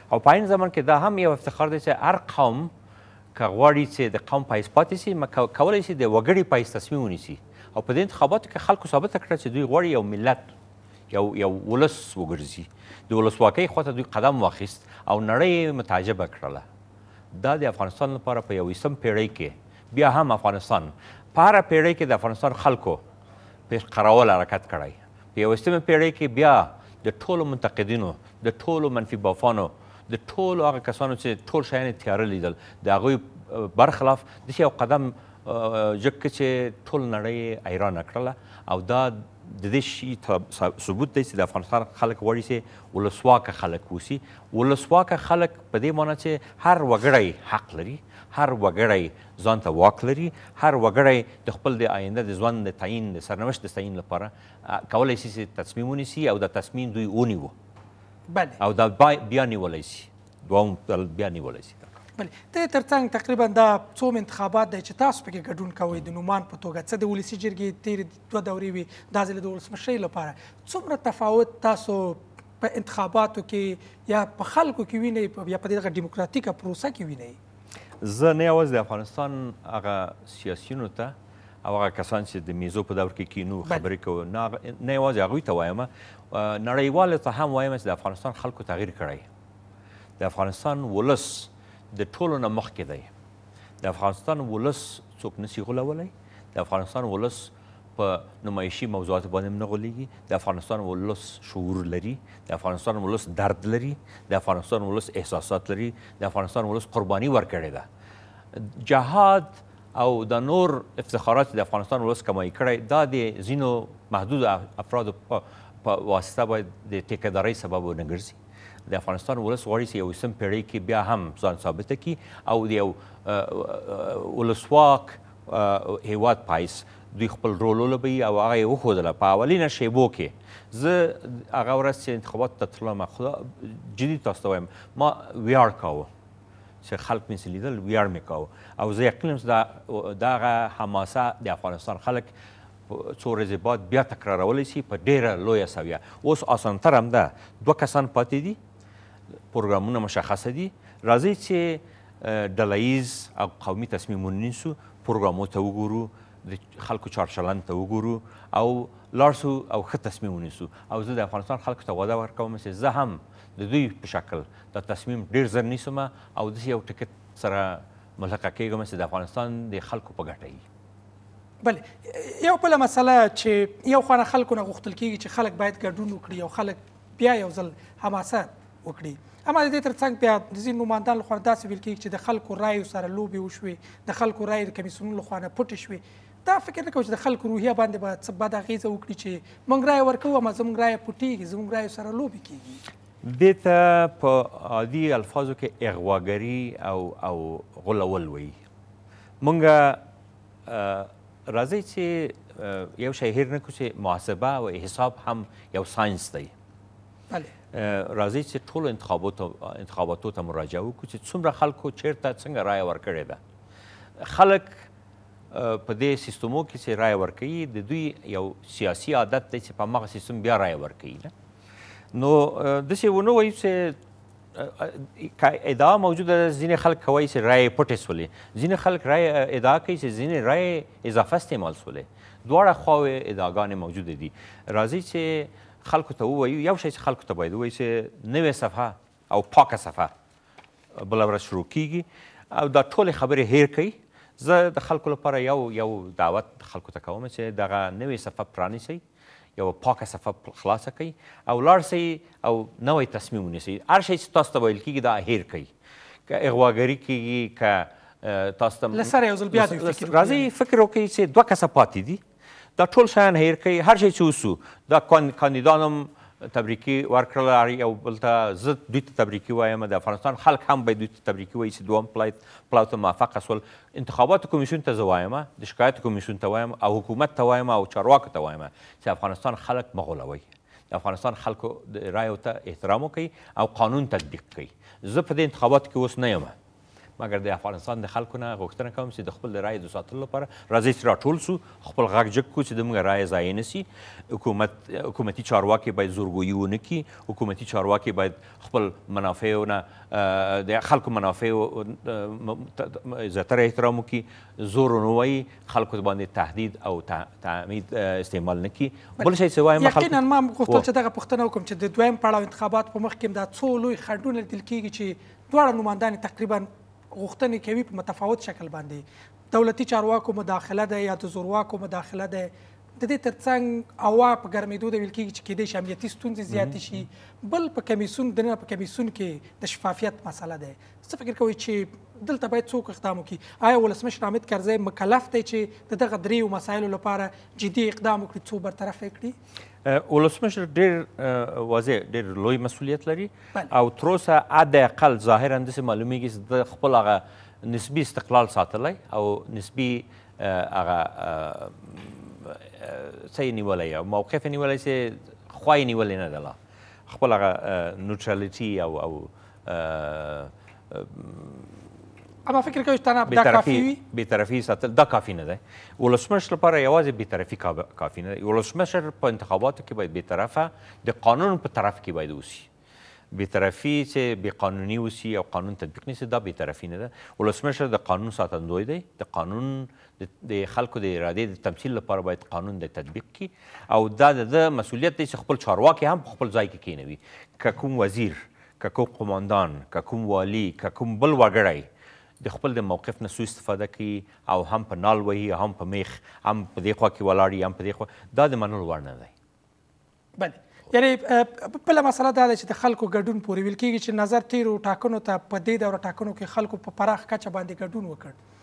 او په عین زمان کې دا هم یو افتخار دی چې هر قوم که غواړي چې د قوم پایس پاتې شي کولی شي د وګړي پایس تصمیم ونیسي او په دې انتخاباتو کې خلکو ثابته کړه چې دوی غواړي یو ملت یو یو ولس وګرځي د ولسواکۍ خواته دوی قدم واخیست او نړۍ یې متعجبه کړله دا د افغانستان لپاره په یویسم پیړۍ کې بیا هم افغانستان په هره پیړۍ کې د افغانستان خلکو په قرول حرکت کړی په یویسمه پیړۍ کې بیا د ټولو منتقدینو د ټولو منفي بافانو د ټولو هغه کسانو چې ټول شیان تیاره لیدل د هغوی برخلاف داسې یو قدم جک چې ټول نړۍ حیرانه کړله او دا د دې شي ثبوت دی چې د افغانستان خلک وړي چې ولسواکه خلک اوسي ولسواکه خلک په دې معنی چې هر وګړی حق لري هر وګړی ځان ته واک لري هر وګړی د خپل د آینده د ژوند د تعیین د سرنوشت د تعیین لپاره کولی شي چې تصمیم ونیسي او د تصمیم دوی ونیوه بله او دا بیا نیولی شي دوام بیا نیولی شي بل د ترڅنګ تقریبا دا څو انتخابات دی چې تاسو پکې ګډون کوئ د نومان په توګه څه د ولسی جرګې تیر دوه دورې وي دا ځل د ولسمشرۍ لپاره څومره تفاوت تاسو په انتخاباتو کې یا په خلکو کې وینئ یا په دغه دیموکراتیکه پروسه کې وینئ زه نه یوازې د افغانستان هغه سیاسیونو ته او هغه کسان چې د میزو په دور کې کینو خبرې کوو نه یوازې هغوی ته وایم نړیوالو ته هم وایم چې د افغانستان خلکو تغییر کړی د افغانستان ولس د ټولو نه مخکې دی د افغانستان ولس څوک نسی غولولی د افغانستان ولس په نمایشي موضوعاتو باندې نه غولیږي د افغانستان ولس شعور لري د افغانستان ولس درد لري د افغانستان ولس احساسات لري د افغانستان ولس قرباني ورکړې ده جهاد او د نور افتخارات د افغانستان ولس کمای کړی دا د ځینو محدود افرادو په واسطه باید د ټیکهدارۍ سبب ونه ګرځي د افغانستان ولس غواړي چې یو سم پیړۍ کې بیا هم ځان ثابت کړي او د یو ولسواک هیواد پایس دوی خپل رول ولوبوي او هغه یې وښودله په اولینه شیبو کې زه هغه ورځ چې انتخاباتو ته تلم خدا جدي تاسو ته وایم ما ویاړ کاوه چې خلک مې لیدل ویاړ مې کاوه او زه یقین یم چې دا هغه حماسه د افغانستان خلک څو ورځې بعد بیا تکرارولی شي په ډېره لویه سویه اوس اسانتر هم ده دوه کسان پاتې دي پروګرامونه مشخصه دي راځئ چې ډلهییز او قومي تصمیمونه نیسو پروګرامو ته وګورو د خلکو چارچلند ته وګورو او لاړ سو او ښه تصمیم ونیسو او زه د افغانستان خلکو ته وعده ورکوم چې زه هم د دوی په شکل دا تصمیم ډیر زر نیسم او داسې یو ټکټ سره ملحقه کیږم چې د افغانستان د خلکو په ګټه وي بله یو بله مسله چې یو خوانه خلکو نه غوښتل کیږي چې خلک باید ګډون وکړي او خلک بیا یو ځل حماسه وکړي اما د دې ترڅنګ بیا د ځینې نوماندان لخوا داسې ویل کېږي چې د خلکو رایو سره لوبې وشوې د خلکو رایې د کمیسیون لخوا نه پټې شوې دا فکر نه کوم چې د خلکو روحیه باندې به څه بده اغېزه وکړي چې موږ رایه ورکوو اما زموږ رایه پټېږي زموږ رایو سره لوبې کېږي دې ته په عادي الفاظو کې اغواګري او او غولول وایي مونږ راځئ چې یو شی هېر نه کړو چې محاسبه او حساب هم یو ساینس دی بله راځي چې ټول انتخاباتو انتخاباتو ته مراجعه وکړو چې څومره خلکو چیرته څنګه رای ورکړې ده خلک په دې سیستمو کې چې رای ورکوي د دوی یو سیاسي عادت دی چې په مغه سیستم بیا رای ورکوي نه نو داسې ونه وایي چې ادعا موجوده ده ځینې خلک کوایي چې رایې پټې سولې ځینې خلک رای ادعا کوي چې ځینې رایې اضافه استعمال سولې دواړه خواوې ادعاګانې موجوده دي راځي چې خلکو ته ووایو یو شی چې خلکو ته باید ووایو چې نوې صفحه او پاکه صفحه بله ورځ شروع کیږي او دا ټولې خبرې هیر کوي زه د خلکو لپاره یو یو دعوت خلکو ته کوم چې دغه نوې صفحه پرانیسئ یو پاکه صفحه خلاصه کړئ او لاړ سئ او نوی تصمیم ونیسئ هر شی چې تاسو ته ویل کیږي دا هیر کوي که اغواګري کیږي که تاسو ته لسره یو ځل بیا راځئ فکر وکړئ چې دوه کسه پاتې دي دا ټول شیان هیر کوي هر شی چې وسو دا کاندیدان هم تبریکي ورکړل یو بل ته زه دوی ته تبریکي وایم د افغانستان خلک هم باید دوی ته تبریکي وایي چې دوام پلایت پلاو ته موافق شول انتخاباتو کمیسیون ته زه وایم د شکایاتو کمیسیون ته وایم او حکومت ته وایم او چارواکو ته وایم چې افغانستان خلک مه غولوئ د افغانستان خلکو رایو ته احترام وکړي او قانون تطبیق کړي زه په دې انتخاباتو کې اوس نه یم مګر د افغانستان د خلکو نه غوښتنه کوم چې د خپل رایې د ساتلو لپاره راځئ چې راټول سو خپل غږ جګ کړو چې زموږ رایې ضایع نه سي حکومت حکومتي چارواکي باید زورګویي ونه کړي حکومتي چارواکي باید خپل منافعو نه د خلکو منافعو زیاتره احترام وکړي زور ونه وایي خلکو باندې تهدید او تعمید استعمال نه کړي بل شی چې وایم خلکو یقینا ما غوښتل چې دغه پوښتنه وکړم چې د دویم پړاو انتخابات په مخ کې دا څو لوی خنډونه لیدل کېږي چې دواړه نمایندان تقریبا غوښتنې کوي په متفاوت شکل باندې دولتي چارواکو مداخله ده یا د زورواکو مداخله ده د دې ترڅنګ هوا په ګرمېدو د ویل کېږي چې کېدای شي امنیتي ستونزې زیاتې شي بل په کمیسون دننه په کمیسون کې د شفافیت مسله ده څه فکر کوئ چې دلته باید څوک اقدام وکړي آیا ولسمشر حامد کرزی مکلف دی چې دغه دریو مسایلو لپاره جدي اقدام وکړي څو برطرفه کړي ولسمشر ډیر واضح ډیر لوی مسولیت لري او تر اوسه عد اقل ظاهرا داسې معلومیږي چې د خپل هغه نسبي استقلال ساتلی او نسبي هغه څه یې نیولی او موقف یې نیولی چې خوا یې نیولې نه ده لا خپل هغه نیوټرالټي او او اما فکر کوي چې تناب دا کافي وي بیطرفي ساتل دا کافي نه ده ولسمشر لپاره یوازې بیطرفي کافي نه ده ولسمشر په انتخاباتو کې باید بیطرفه د قانون په طرف کې باید اوسي بیطرفي چې بې قانوني اوسي او قانون تطبیق نه دا بیطرفي نه ده ولسمشر د قانون ساتندوی دی د قانون د خلکو د ارادې د تمثیل لپاره باید قانون د تطبیق کی او دا د مسولیت دی چې خپل چارواکي هم خپل ځای کې کینوي که کوم وزیر که کوم قماندان که کوم والی که کوم بل وګړی د خپل د موقف نه سوء استفاده کوي او هم په نال وهي هم په میخ هم په دې خوا کې ولاړ هم په دې خوا دا د منلو وړ نه دی بله یعنی بله مسله دا ده چې د خلکو ګډون پورې ویل کېږي چې نظر تیرو ټاکنو ته په دې دوره ټاکنو کې خلکو په پراخ کچه باندې ګډون وکړ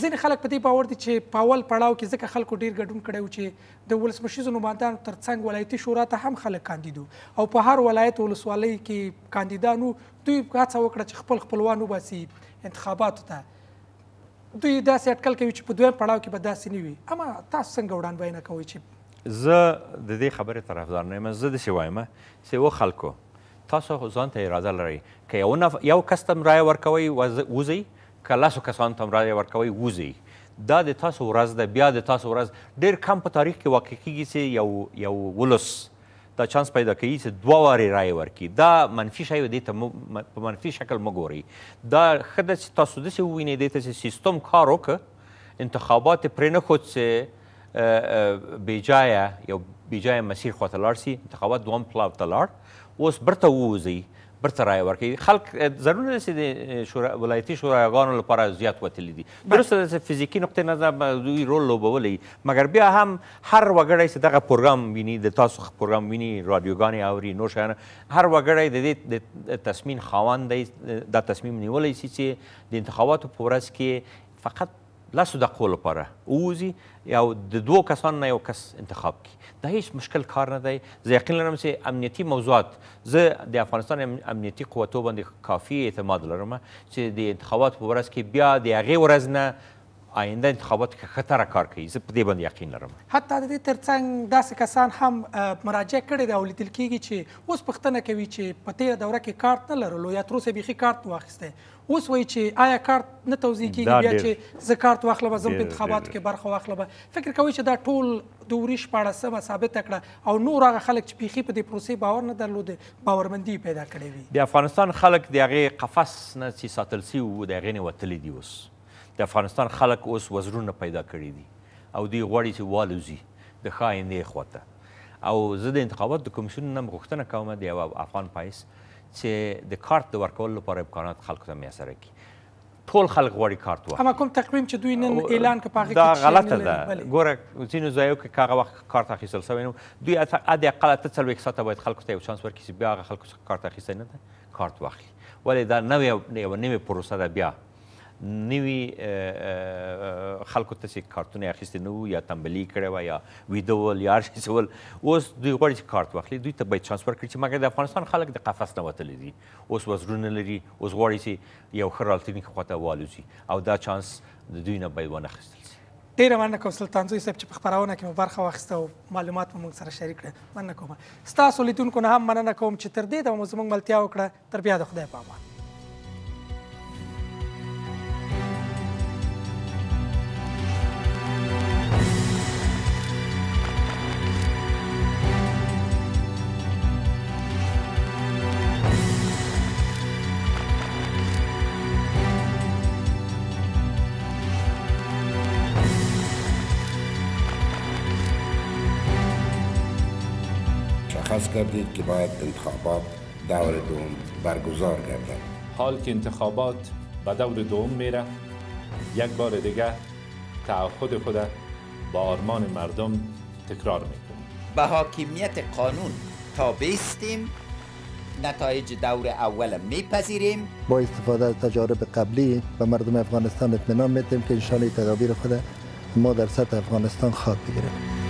ځینې خلک په دې باور دي چې په اول پړاو کې ځکه خلکو ډیر ګډون کړی و چې د ولسمشیزو نمایندانو ترڅنګ ولایتي شورا ته هم خلک کاندیدو او په هر ولایت ولسوالۍ کې کاندیدانو دوی هڅه وکړه چې خپل خپلوان وباسي انتخاباتو ته دوی داسې اټکل کوي چې په دویم پړاو کې به داسې نه وي اما تاسو څنګه وړاندوینه کوئ چې زه د دې خبرې طرفدار نه یم زه داسې وایم چې و خلکو تاسو ځان ته اراده لرئ که یو نف... یو کس ته رایه ورکوئ وځئ که لسو کسانو ته رایه ورکوئ وځئ دا د تاسو ورځ ده بیا د تاسو ورځ ډېر کم په تاریخ کې واقع کیږي چې یو یو ولس دا چانس پیدا کوي چې دوه وارې رایې ورکړي دا منفي شی دی ته په منفي شکل مه ګورئ دا ښه ده چې تاسو داسې ووینئ دې ته چې سیستم کار وکړه انتخابات یې پرې نښود چې بېجایه یو بېجایه مسیر خواته لاړ سي انتخابات دوم پلاو ته لاړ اوس برته ووځئ برته رایه ورکوي خلک ضرور دی چې شورا ولایتي شوراګانو لپاره زیات وتلی دي درسته د فزیکي نقطې نظر دوی رول لوبولی مګر بیا هم هر وګړی چې دغه پروګرام ویني د تاسو پروګرام ویني رادیوګانې اوري نور شیان هر وګړی د دې تصمیم خاوند دی دا تصمیم نیولی سي چې د انتخاباتو په ورځ کې فقط لاسو دقیقو لپاره اوزی او د دوو کسانو نه یو کس انتخاب کی دا هیڅ مشکل کار نه دی زه یقین لرم چې امنیتي موضوعات زه د افغانستان امنیتي قوتو باندې کافی اعتماد لرم چې د انتخابات په ورځ کې بیا د هغې ورځ نه آینده انتخابات کې خطر کار کوي زه په دې باندې یقین لرم حتی د دې ترڅنګ داسې کسان هم مراجعه کړې ده او لیدل کیږي چې اوس پوښتنه کوي چې په تېره دوره کې کارت نه لرلو یا تر اوسه بیخي کارت واخیستی اوس وایي چې آیا کارت نه توضیح کیږي بیا چې زه کارت واخلم زم په انتخاباتو کې برخه واخلم فکر کوي چې دا ټول دوري شپاړسمه ثابته کړه او نور هغه خلک چې پیخي په دې پروسې باور نه درلود باورمندي پیدا کړې وي د افغانستان خلک د هغې قفس نه چې ساتل سي وو د هغې نه وتلي دي اوس د افغانستان خلک اوس وزرونه پیدا کړي دي او دوی غواړي چې والوزي د ښه آیندې خواته او زه د انتخاباتو د کمیسیون نه غوښتنه کوم د یو افغان پایس چې د کارت د ورکول لپاره امکانات خلکو ته میسره کی ټول خلک غواړي کارت واخلي اما کوم تقویم چې دوی نن اعلان کړ پاغه دا غلطه ده ګوره ځینو ځایو کې هغه وخت کارت اخیستل سوی نو دوی ا د اقل ته څلوېښت ساعته باید خلکو ته یو چانس ورکړي چې بیا هغه خلکو څخه کارت اخیستی نه ده کارت واخلي ولې دا نوې یوه نوې پروسه ده بیا نوی خلکو ته چې کارتونه اخیستي نو یا تنبلي کړې و یا ویده ول یا هر څه ول اوس دوی غواړي چې کارت واخلي دوی ته باید چانس ورکړي چې مګر د افغانستان خلک د قفس نه وتلي دي اوس وزرونه لري اوس غواړي چې یو ښه راتلونکي خواته والوځي او دا چانس د دوی نه باید ونه اخیستل شي ډیره مننه کوم سلطان زوی صاحب چې په خبرونه کې مو برخه واخیسته او معلومات مو موږ سره شریک کړل مننه کوم ستاسو لیدونکو نه هم مننه کوم چې تر دې د موږ ملتیا وکړه تر بیا د خدای په امان کردید که باید انتخابات دور دوم برگزار گردد حال که انتخابات به دور دوم میره یک بار دیگه تعهد خود با آرمان مردم تکرار میکنیم. به حاکمیت قانون تا بیستیم نتایج دور اول میپذیریم با استفاده از تجارب قبلی به مردم افغانستان اطمینان میدیم که انشان تدابیر خود ما در سطح افغانستان خواهد بگیریم